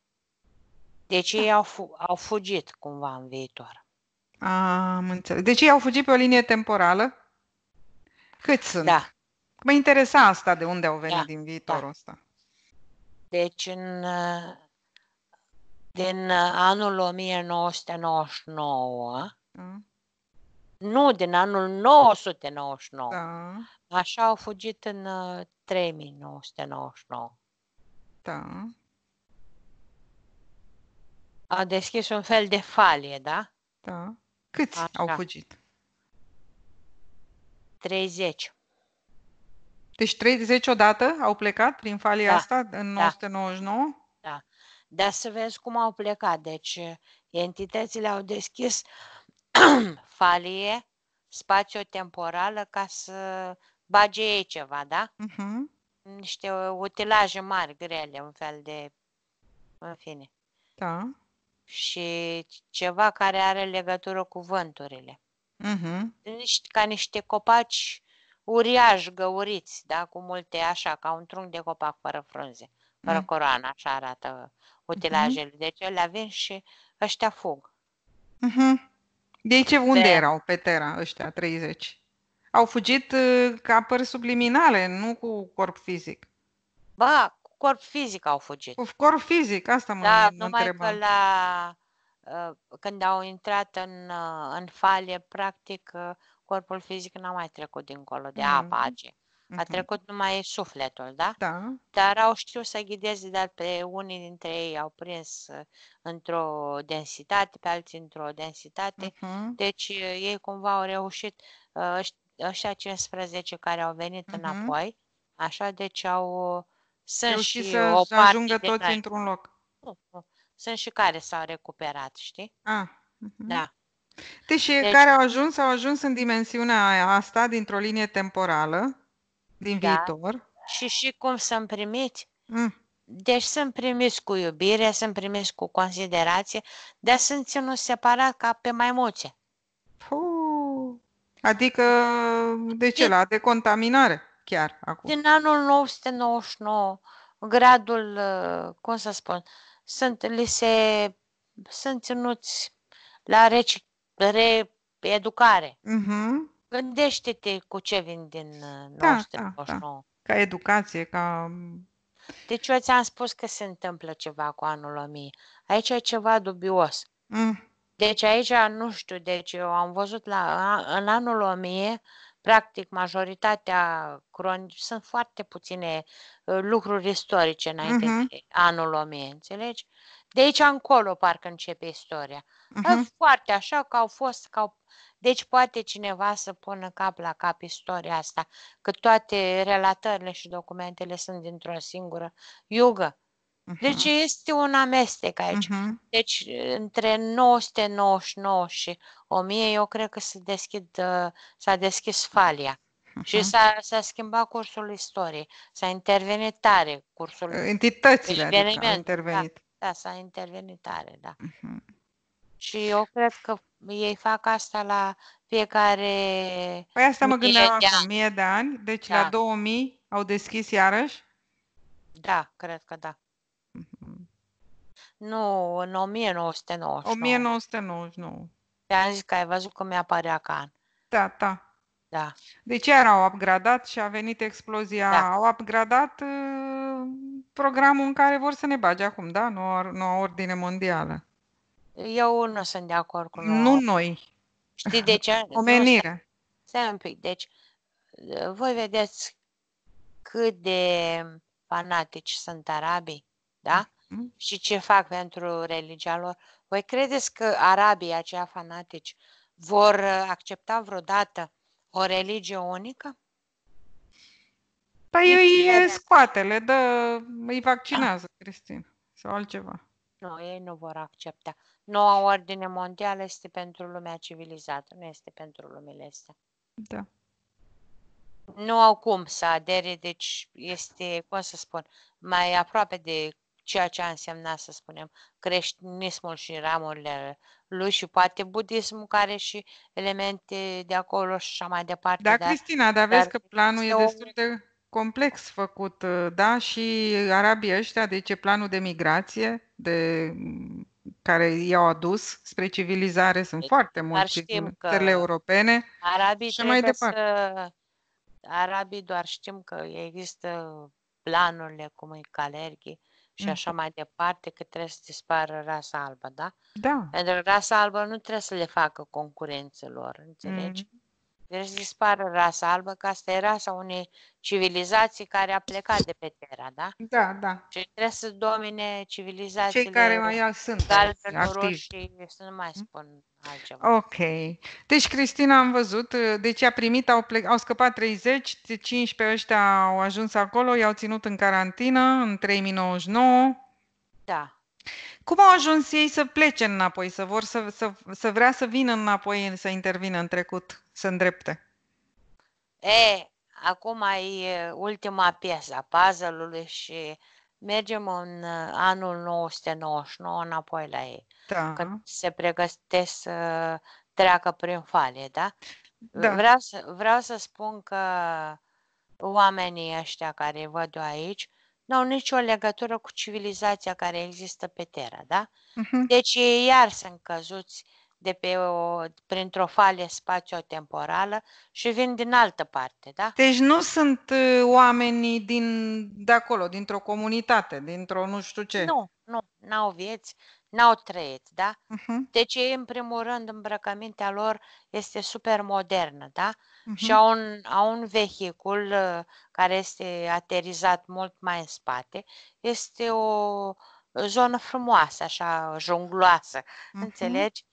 deci da. ei au, fu- au fugit cumva în viitor. Am înțeles. Deci ei au fugit pe o linie temporală? Cât sunt? Da. Mă interesa asta, de unde au venit da, din da. viitorul da. ăsta. Deci în, ă, din uh, anul 1999, da. nu, din anul 999, da. așa au fugit în 3999. Uh, da. A deschis un fel de falie, da? Da. Câți așa. au fugit? 30. Deci 30 odată au plecat prin falia da. asta în da. 999? Dar să vezi cum au plecat. Deci, entitățile au deschis falie temporală ca să bage ei ceva, da? Uh-huh. Niște utilaje mari, grele, un fel de... În fine. Da. Și ceva care are legătură cu vânturile. Uh-huh. Niște, ca niște copaci uriași, găuriți, da? Cu multe, așa, ca un trunchi de copac fără frunze, fără uh-huh. coroană, așa arată utilajele. Uh-huh. Mhm. Deci le avem și ăștia fug. Uh-huh. Deci unde de... erau pe Terra ăștia 30? Au fugit uh, ca pări subliminale, nu cu corp fizic. Ba, cu corp fizic au fugit. Cu corp fizic, asta mă da, mă numai întrebam. că la, uh, când au intrat în, uh, în falie, practic, uh, corpul fizic n-a mai trecut dincolo de mm-hmm. apa, age. A trecut numai sufletul, da? Da. Dar au știut să ghideze, dar pe unii dintre ei au prins uh, într-o densitate, pe alții într-o densitate. Uh-huh. Deci uh, ei cumva au reușit, uh, ăștia 15 care au venit uh-huh. înapoi, așa, deci au... Sunt și să, o să parte ajungă toți care... într-un loc. Sunt și care s-au recuperat, știi? Ah. Uh-huh. Da. Deci, deci care au ajuns, au ajuns în dimensiunea asta, dintr-o linie temporală, din da. viitor. Și și cum să-mi primiți. Mm. Deci sunt primiți cu iubire, sunt primiți cu considerație, dar sunt ținut separat ca pe maimuțe. multe Adică de ce? La de contaminare chiar acum. Din anul 999, gradul, uh, cum să spun, sunt, li se, sunt ținuți la reci, reeducare. Uh-huh. Gândește-te cu ce vin din uh, da, 1999. Da, da. Ca educație, ca... Um, deci eu ți-am spus că se întâmplă ceva cu anul 1000. Aici e ceva dubios. Mm. Deci aici nu știu, deci eu am văzut la, în anul 1000, practic majoritatea cronici, sunt foarte puține uh, lucruri istorice înainte mm-hmm. de anul 1000, înțelegi? De aici încolo parcă începe istoria. Uh-huh. foarte așa că au fost, că au deci poate cineva să pună cap la cap istoria asta, că toate relatările și documentele sunt dintr-o singură iugă. Deci mhm. este un amestec aici. Uh-huh. Deci între 999 și 1000 eu cred că se deschid, s-a deschis falia. Uh-huh. Și mhm. s-a, s-a schimbat cursul istoriei, s-a intervenit tare cursul. Entitățile, adică, au intervenit. Da, da, s-a intervenit tare, da. Uh-huh. Și eu cred că ei fac asta la fiecare Păi asta mă gândeam acum, mie de ani, deci da. la 2000 au deschis iarăși? Da, cred că da. Nu, în 1999. 1999. Te-am zis că ai văzut că mi-apărea ca an. Da, da. Da. Deci iar au upgradat și a venit explozia. Da. Au upgradat uh, programul în care vor să ne bage acum, da? Noua, noua ordine mondială. Eu nu sunt de acord cu nouă. Nu noi. Știi de ce? Omenire. Stai un pic. Deci, voi vedeți cât de fanatici sunt arabii, da? Mm-hmm. Și ce fac pentru religia lor. Voi credeți că arabii aceia fanatici vor accepta vreodată o religie unică? Păi deci îi le dă, îi vaccinează, ah. Cristina, sau altceva. Nu, ei nu vor accepta. Noua ordine mondială este pentru lumea civilizată, nu este pentru lumile astea. Da. Nu au cum să adere, deci este, cum să spun, mai aproape de ceea ce a însemnat, să spunem, creștinismul și ramurile lui și poate budismul care și elemente de acolo și așa mai departe. Da, dar, Cristina, dar, dar vezi că planul e destul de complex făcut, uh, da, și arabii ăștia, deci planul de migrație de, care i-au adus spre civilizare, sunt deci, foarte mulți în țările europene arabii și mai departe. Să... Arabii doar știm că există planurile, cum e Calerghi și mm. așa mai departe, că trebuie să dispară rasa albă, da? Da. Pentru că rasa albă nu trebuie să le facă concurențelor, înțelegi? Mm. Deci dispară rasa albă, că asta e rasa unei civilizații care a plecat de pe Terra, da? Da, da. Și trebuie să domine civilizațiile... Cei care mai au sunt activi. să nu mai hm? spun altceva. Ok. Deci, Cristina, am văzut. Deci a primit, au, plec, au scăpat 30, 15 ăștia au ajuns acolo, i-au ținut în carantină în 3099. Da. Cum au ajuns ei să plece înapoi, să vor să, să, să vrea să vină înapoi, să intervină în trecut? se îndrepte. E, acum e ultima piesă a puzzle-ului și mergem în uh, anul 999 înapoi la ei. Da. Când se pregătesc să treacă prin falie, da? da. Vreau, să, vreau să spun că oamenii ăștia care îi văd eu aici nu au nicio legătură cu civilizația care există pe Terra, da? Uh-huh. Deci ei iar sunt căzuți uh, de pe o, printr-o falie spațiotemporală și vin din altă parte, da? Deci nu sunt uh, oamenii din, de acolo, dintr-o comunitate, dintr-o nu știu ce. Nu, nu, n-au vieți, n-au trăit, da? Uh-huh. Deci ei, în primul rând, îmbrăcămintea lor este super modernă, da? Uh-huh. Și au un, au un vehicul uh, care este aterizat mult mai în spate. Este o zonă frumoasă, așa, jungloasă, uh-huh. înțelegi?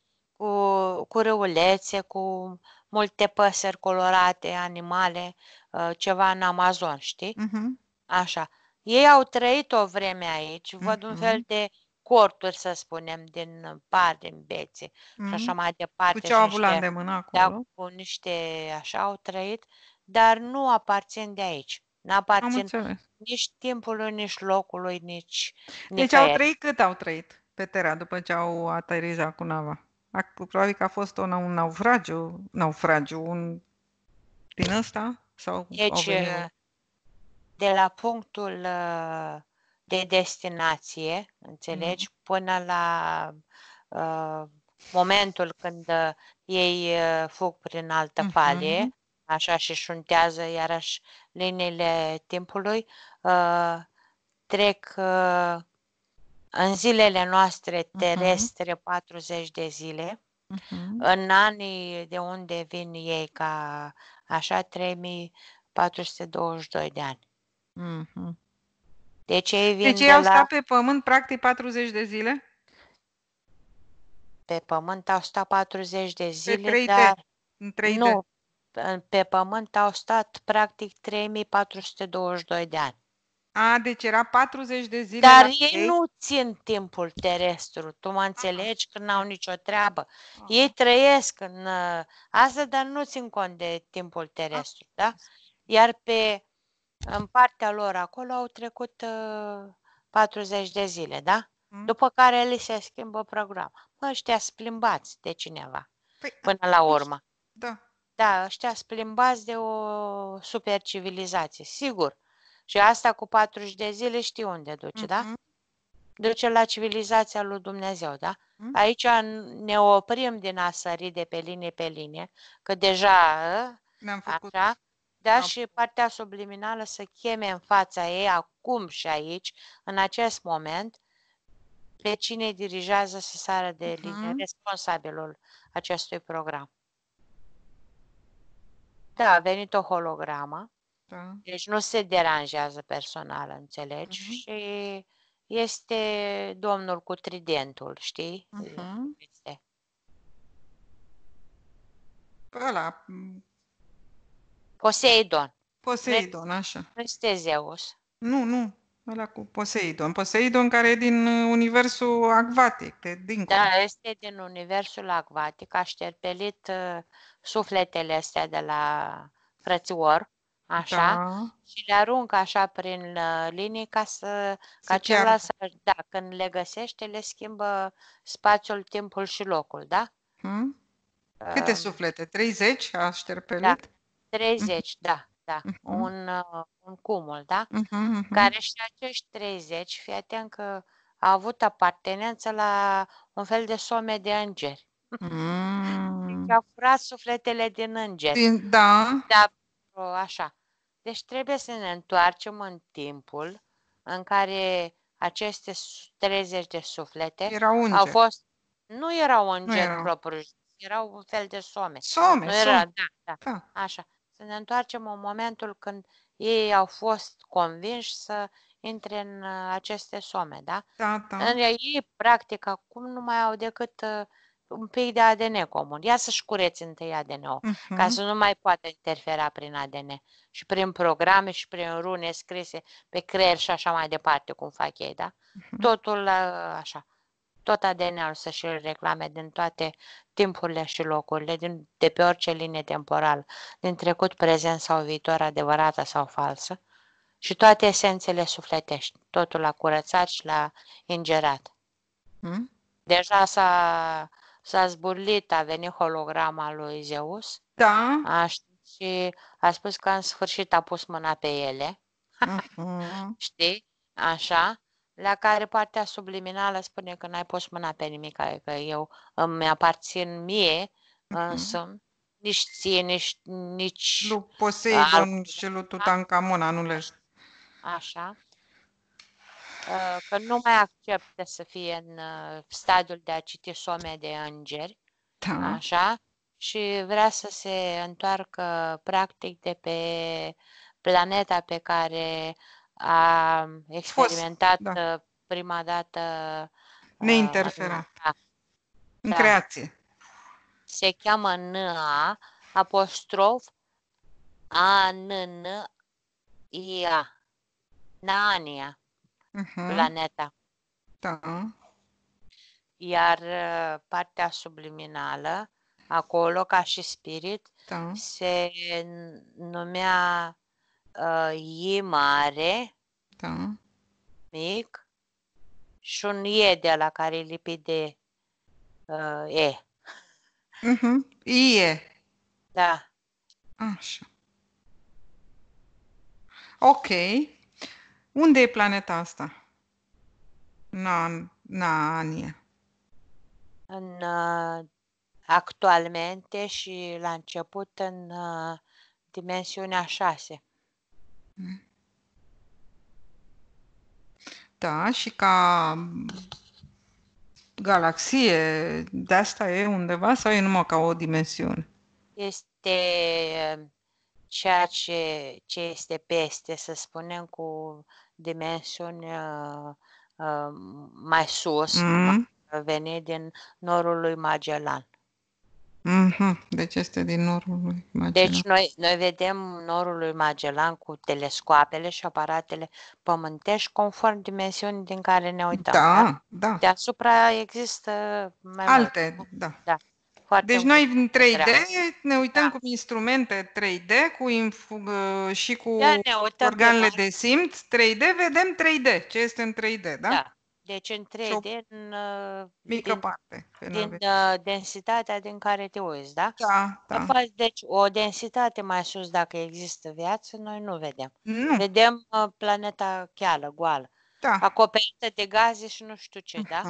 cu, cu râulețe, cu multe păsări colorate, animale, uh, ceva în Amazon, știi? Uh-huh. Așa. Ei au trăit o vreme aici, văd uh-huh. un mm-hmm. fel de corturi, să spunem, din par, din bețe uh-huh. și mm-hmm. așa mai departe. Cu ce au avut la îndemână da, acolo. Da, cu niște, așa, au trăit, dar nu aparțin de aici. Nu aparțin nici timpului, nici locului, nici Deci nicăieri. au trăit cât au trăit pe Terra după ce au aterizat cu nava? Probabil că a fost un, un naufragiu, naufragiu un, din ăsta? Sau deci, uh, de la punctul uh, de destinație, înțelegi, mm-hmm. până la uh, momentul când uh, ei fug prin altă mm-hmm. așa și șuntează iarăși liniile timpului, uh, trec uh, în zilele noastre terestre uh-huh. 40 de zile, uh-huh. în anii de unde vin ei ca așa 3422 de ani. Uh-huh. Deci ei vin Deci ei de au la... stat pe pământ practic 40 de zile? Pe pământ au stat 40 de zile, pe 3 dar... În 3 nu, pe pământ au stat practic 3422 de ani. A, deci era 40 de zile. Dar ei, ei nu țin timpul terestru, tu mă ah. înțelegi că n-au nicio treabă. Aha. Ei trăiesc în ă, asta, dar nu țin cont de timpul terestru, Aha. da? Iar pe în partea lor acolo au trecut ă, uh, 40 de zile, da? Hmm. După care li se schimbă programa. Mă, ăștia sunt plimbați de cineva, păi, până la urmă. Da. Da, ăștia sunt plimbați de o supercivilizație, sigur și asta cu 40 de zile știi unde duce, mm-hmm. da? Mhm. Duce la civilizația lui Dumnezeu, da? Mm-hmm. Aici ne oprim din a sări de pe linie pe linie, că deja... Ă, Ne-am făcut. Așa, da, și partea subliminală să cheme în fața ei, acum și aici, în acest moment, pe cine dirigează să sară de mm-hmm. linie, responsabilul acestui program. Da, a venit o hologramă da. Deci nu se deranjează personal, înțelegi? Uh-huh. Și este domnul cu tridentul, știi? Uh-huh. Este. Ăla... Poseidon. Poseidon, așa. Nu este Zeus. Nu, nu. Ăla cu Poseidon. Poseidon care e din uh, universul acvatic, de dincolo. Da, este din universul acvatic, a șterpelit uh, sufletele astea de la frățior așa, da. și le aruncă așa prin uh, linii ca să, să ca celălalt să, da, când le găsește, le schimbă spațiul, timpul și locul, da? Hmm? Uh, Câte uh, suflete? 30 a șterpelit? Da, 30, mm-hmm. da, da. Mm-hmm. Un, uh, un cumul, da? Mm-hmm, mm-hmm. Care și acești 30, fii atent că a avut apartenență la un fel de some de îngeri. Mm. Și deci a furat sufletele din îngeri. Din, da. Da, așa. Deci trebuie să ne întoarcem în timpul în care aceste 30 de suflete erau unge. au fost nu erau un gen erau. propriu erau un fel de some. Some, nu era, some. Da, da, da. Așa. Să ne întoarcem în momentul când ei au fost convinși să intre în uh, aceste some, da? Da, da. În ei, practic, acum nu mai au decât uh, un pic de ADN comun. Ia să-și cureți întâi ADN-ul, uh-huh. ca să nu mai poată interfera prin ADN și prin programe și prin rune scrise pe creier și așa mai departe, cum fac ei, da? Uh-huh. Totul uh, așa. Tot ADN-ul să-și îl reclame din toate timpurile și locurile, din, de pe orice linie temporală, din trecut, prezent sau viitor, adevărată sau falsă, și toate esențele sufletești, totul la curățat și la ingerat. Hmm? Deja s-a s-a zburlit, a venit holograma lui Zeus. Da. Așa, și a spus că în sfârșit a pus mâna pe ele. Uh-huh. Știi? Așa. La care partea subliminală spune că n-ai pus mâna pe nimic, că adică eu îmi aparțin mie uh-huh. Mhm. însumi nici ție, nici... nici lui Poseidon al... și lui Tutankamon, anulezi. Așa. Uh, că nu mai acceptă să fie în uh, stadiul de a citi some de îngeri, da. așa, și vrea să se întoarcă practic de pe planeta pe care a experimentat Fost, da. Uh, prima dată neinterferat. Da. În da. creație. Se cheamă N-A, apostrof A N N I A. Nania uh-huh. planeta. Da. Iar uh, partea subliminală, acolo, ca și spirit, da. se numea uh, I mare, da. mic, și un E de la care e lipit de uh, E. Uh-huh. E. Da. Așa. Ok. Unde e planeta asta? Na, na, Ania. În, uh, actualmente și la început în uh, dimensiunea 6. Da, și ca galaxie, de asta e undeva sau e numai ca o dimensiune? Este uh, ceea ce, ce este peste, să spunem, cu Uh, uh, mai sus, mm-hmm. venit din norul lui Magellan. Mm-hmm. Deci este din norul lui deci Magellan. Deci noi, noi vedem norul lui Magellan cu telescoapele și aparatele pământești conform dimensiunii din care ne uităm. Da, da. da. Deasupra există mai Alte, mult. da. da foarte Deci noi în 3D treabă. ne uităm da. cu instrumente 3D cu inf- uh, și cu da, organele de, de simț 3D, vedem 3D, ce este în 3D, da? Da. Deci în 3D, în, mică uh, din, parte, din uh, densitatea din care te uiți, da? Da, da. Deci o densitate mai sus, dacă există viață, noi nu vedem. Nu. Vedem uh, planeta cheală, goală da. acoperită de gaze și nu știu ce, da? Uh-huh,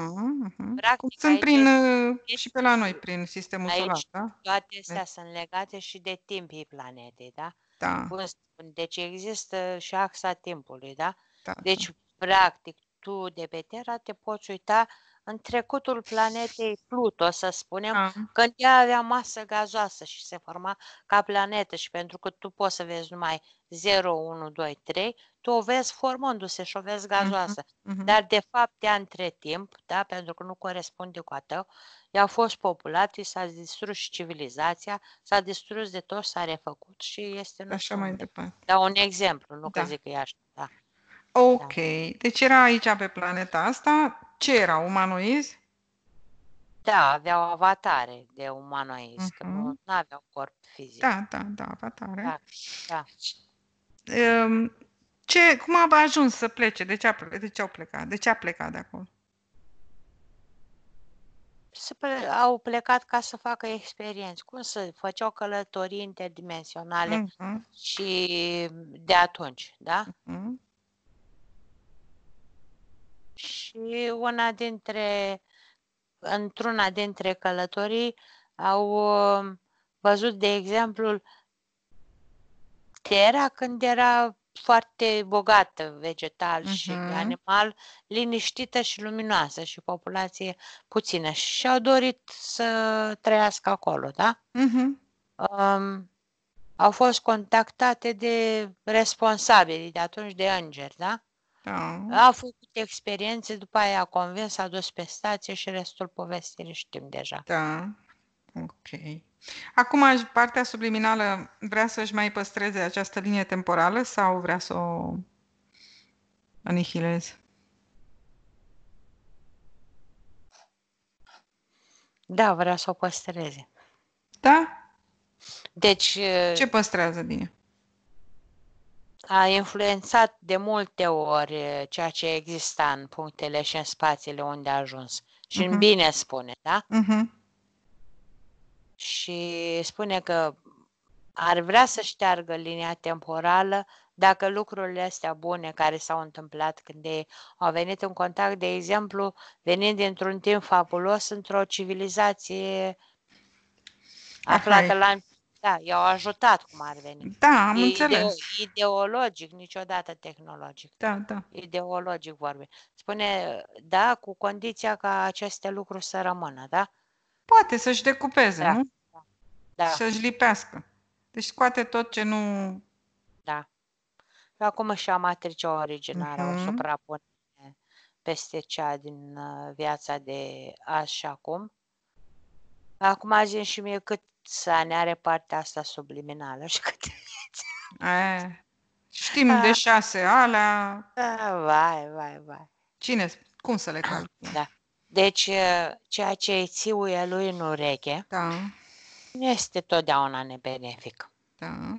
uh-huh. Practic, Cum sunt prin, uh, este... și pe la noi, prin sistemul aici solar, da? toate astea de... Deci sunt legate și de timpii planetei, da? Da. Cum spun, deci există și axa timpului, da? da? Deci, da. practic, tu de pe Terra te poți uita în trecutul planetei Pluto, să spunem, da. când ea avea masă gazoasă și se forma ca planetă și pentru că tu poți să vezi numai 0, 1, 2, 3, tu o vezi formându-se și o vezi gazoasă. Uh-huh, uh-huh. Dar, de fapt, de între timp, da, pentru că nu corespunde cu a tău, i-au fost populații, s-a distrus și civilizația, s-a distrus de tot, s-a refăcut și este... Nu Așa mai departe. Da, un exemplu, nu da. că zic că e așa, da. Ok, da. deci era aici pe planeta asta, ce era, umanoizi? Da, aveau avatare de umanoizi, uh-huh. că nu, nu aveau corp fizic. Da, da, da, avatare. Da, da. Um, ce, cum a ajuns să plece? De ce, a, de ce au plecat? De ce a plecat de acolo? ple- au plecat ca să facă experiențe, Cum să făceau călătorii interdimensionale uh-huh. și de atunci, da? Uh-huh. Și una dintre, într-una dintre călătorii au um, văzut, de exemplu, Terra când era foarte bogată vegetal uh-huh. și animal, liniștită și luminoasă și populație puțină. Și au dorit să trăiască acolo, da? Uh-huh. Um, au fost contactate de responsabili de atunci de îngeri, da? Uh. Au făcut experiențe, după aia a convins, a dus pe stație și restul povestirii știm deja. Da, ok. Acum, partea subliminală vrea să-și mai păstreze această linie temporală sau vrea să o anihileze? Da, vrea să o păstreze. Da? Deci... Ce uh, păstrează din ea? A influențat de multe ori uh, ceea ce exista în punctele și în spațiile unde a ajuns. Și uh-huh. în mhm. bine spune, da? Uh-huh și spune că ar vrea să șteargă linia temporală dacă lucrurile astea bune care s-au întâmplat când ei au venit în contact, de exemplu, venind dintr-un timp fabulos într-o civilizație aflată la... Da, i-au ajutat cum ar veni. Da, am Ide- înțeles. ideologic, niciodată tehnologic. Da, da. Ideologic vorbim. Spune, da, cu condiția ca aceste lucruri să rămână, da? Poate să-și decupeze, da. nu? Da. Să-și lipească. Deci scoate tot ce nu... Da. Eu acum și am matricea originară, uh-huh. o mhm. suprapune peste cea din uh, viața de azi și acum. Acum azi și mie cât să ne are partea asta subliminală și cât... E, știm de ah. șase alea. A, ah, vai, vai, vai. Cine, cum să le calc? Da. Deci, ceea ce îi țiuie lui în ureche da. este totdeauna nebenefic. Da.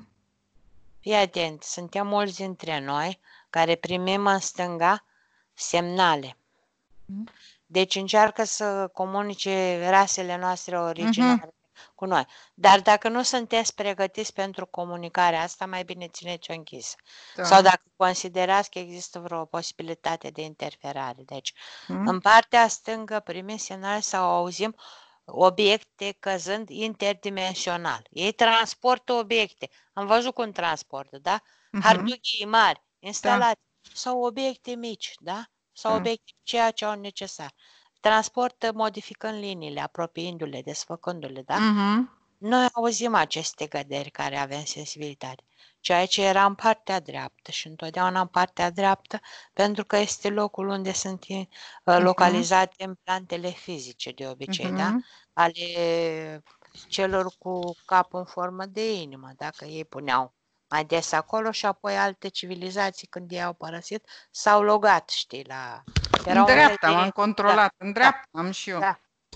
Fii atent, suntem mulți dintre noi care primim în stânga semnale. Mm. Deci încearcă să comunice rasele noastre originale. Uh-huh cu noi. Dar dacă nu sunteți pregătiți pentru comunicarea asta, mai bine țineți-o închisă. Da. Sau dacă considerați că există vreo posibilitate de interferare. Deci, mm. în partea stângă primim semnal sau auzim obiecte căzând interdimensional. Ei transportă obiecte. Am văzut cum transportă, da? Mm-hmm. Hardughii mari, instalate. da. sau obiecte mici, da? Sau da. obiecte ceea ce au necesar transport modificând liniile, apropiindu-le, desfăcându-le, da? Uh-huh. Noi auzim aceste găderi care avem sensibilitate. Ceea ce era în partea dreaptă și întotdeauna în partea dreaptă, pentru că este locul unde sunt uh, mm-hmm. localizate uh-huh. implantele fizice, de obicei, uh-huh. da? Mm-hmm. Ale celor cu cap în formă de inimă, dacă ei puneau mai des acolo și apoi alte civilizații când ei au părăsit s-au logat, știi, la erau în dreapta, de... am controlat, da, în da, dreapta da, am și eu. Da,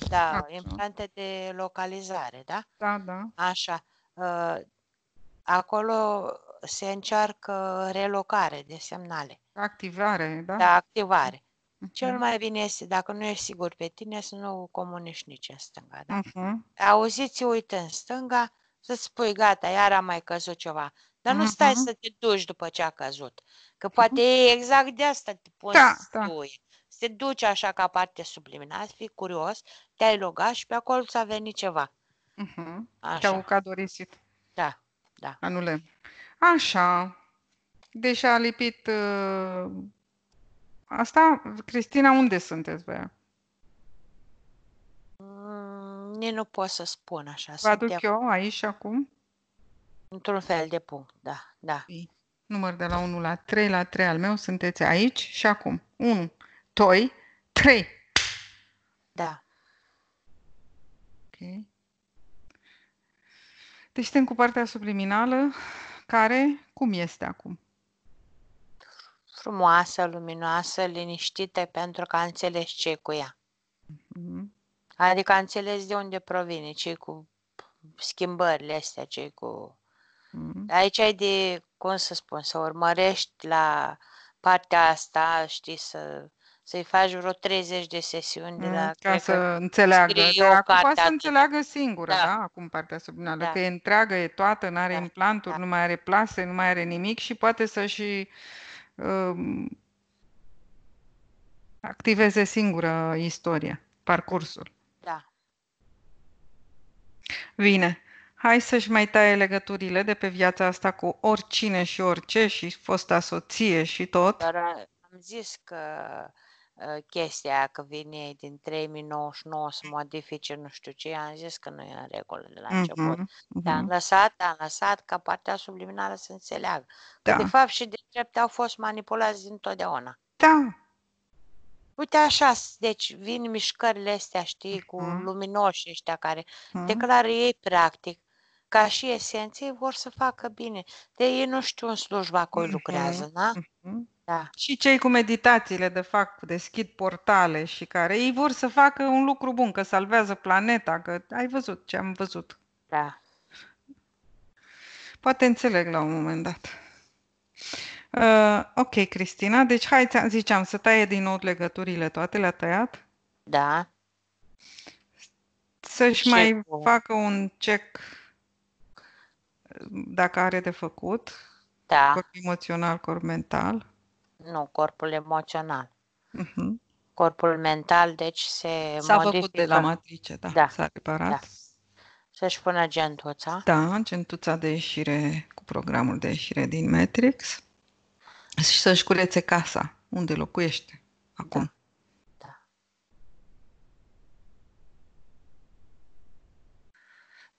da implante de localizare, da? Da, da. Așa. Uh, acolo se încearcă relocare de semnale. Activare, da? Da, activare. Uh-huh. Cel mai bine este, dacă nu ești sigur pe tine, să nu comunici nici în stânga. Da? Uh-huh. Auziți, uite în stânga, să spui, gata, iar a mai căzut ceva. Dar uh-huh. nu stai mhm. să te duci după ce a căzut. Că poate e exact de asta te poți da, da. Se duce așa ca parte subliminală, să fii curios, te-ai logat și pe acolo ți-a venit ceva. Uh-huh. Mhm. te au ca dorisit. Da, da. Anule. Așa. Deci a lipit... Uh... Asta, Cristina, unde sunteți voi? Mm, Nici nu pot să spun așa. Vă aduc Suntem eu aici acum? Într-un fel de punct, da, da. Număr de la 1 la 3, la 3 al meu, sunteți aici și acum. 1, doi, trei. Da. Ok. Deci suntem cu partea subliminală, care cum este acum? Frumoasă, luminoasă, liniștită, pentru că a înțeles ce cu ea. Mm-hmm. Adică a înțeles de unde provine, ce cu schimbările astea, ce cu... Mm-hmm. Aici ai de, cum să spun, să urmărești la partea asta, știi, să să-i faci vreo 30 de sesiuni de la... Mm, ca să înțeleagă, dar acum să înțeleagă singură, da, da acum partea subnală, da. că e întreagă, e toată, nu are da. implanturi, da. nu mai are plase, nu mai are mm. nimic și poate să și uh, um, activeze singură istoria, parcursul. Da. Bine. Hai să-și mai taie legăturile de pe viața asta cu oricine și orice și fosta soție și tot. Dar uh, am zis că uh, Uh, chestia că vine din 3099 să modifice nu știu ce, am zis că nu e în regulă de la mm-hmm. început. Dar mhm, mhm. am lăsat, am lăsat ca partea subliminală să înțeleagă. Da. de fapt și de drept au fost manipulați dintotdeauna. Da. Uite așa, deci vin mișcările astea, știi, cu mm-hmm. luminoși ăștia care mm-hmm. declară ei practic ca și esenții vor să facă bine. De ei nu știu în slujba cui mm-hmm. lucrează, da? Mm-hmm. Da. Și cei cu meditațiile de fapt, deschid portale și care ei vor să facă un lucru bun, că salvează planeta, că ai văzut ce am văzut. Da. Poate înțeleg la un moment dat. Uh, ok, Cristina, deci hai, ziceam, să taie din nou legăturile toate, le-a tăiat? Da. Să-și mai bun. facă un check uh, dacă are de făcut. Da. Corp emoțional, corp mental nu, corpul emoțional. Uh-huh. Corpul mental, deci, se S-a modifică. făcut de la matrice, da, da. s-a reparat. Da. Să-și pună gentuța. Da, gentuța de ieșire cu programul de ieșire din Matrix și să-și curețe casa unde locuiește acum. Da. da.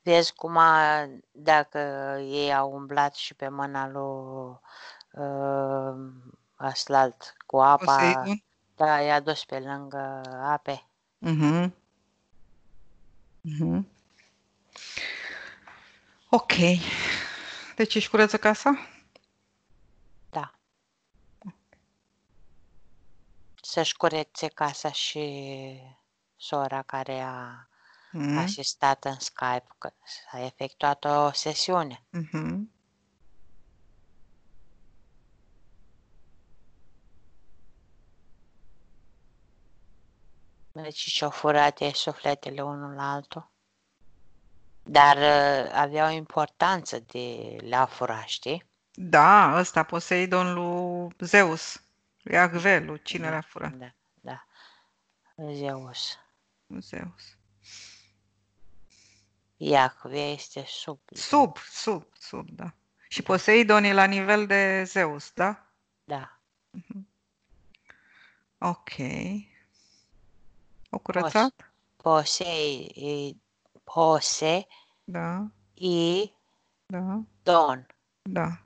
vezi cum a, dacă ei au umblat și pe mâna lui uh, asfalt cu apa. Da, i-a dus pe lângă ape. Mhm. Mhm. Ok. Deci își curăță casa? Da. Să-și curețe casa și sora care a mm. asistat în Skype, că s-a efectuat o sesiune. Mm-hmm. deci și-au furat ei sufletele unul la altul. Dar uh, ă, aveau importanță de la fura, știi? Da, ăsta Poseidon lui Zeus, lui Agvelu, cine da, l-a furat? Da, da. Zeus. Zeus. Iacove este sub. Sub, sub, sub, da. Și da. Poseidon e la nivel de Zeus, da? Da. Mhm. Ok. Au curățat? Pose, pose, da, i, da, don. Da.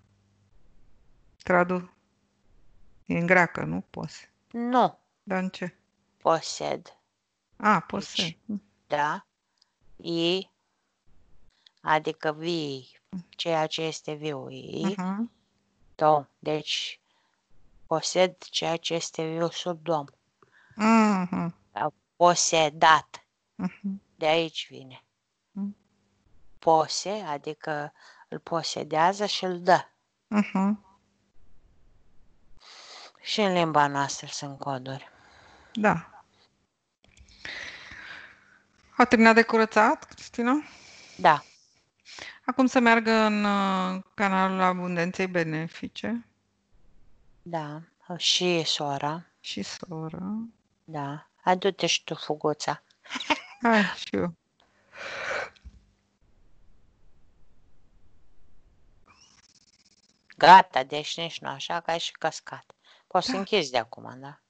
Tradu. E în greacă, nu? Pose. Nu. Dar în ce? Posed. A, posed. Deci, da. I, adică vii, ceea ce este viu. I, uh-huh. dom. Deci, posed ceea ce este viu sub dom. Uh-huh posedat. Uh-huh. De aici vine. Mm-hmm. Pose, adică îl posedează și îl dă. Uh-huh. Și în limba noastră sunt coduri. Da. A terminat de curățat, Cristina? Da. Acum să meargă în uh, canalul Abundenței Benefice. Da. Și sora. Și sora. Da adu-te și tu fuguța. Hai și Gata, deci nici nu așa, că ai și cascat. Poți da. să închizi de acum, da?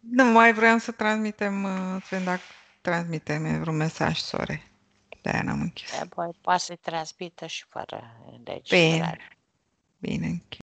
Nu, mai vreau să transmitem, uh, să dacă transmitem vreun mesaj, sore. De-aia n-am închis. Păi, poate să-i transmită și fără înregistrare. Bine, bine închis.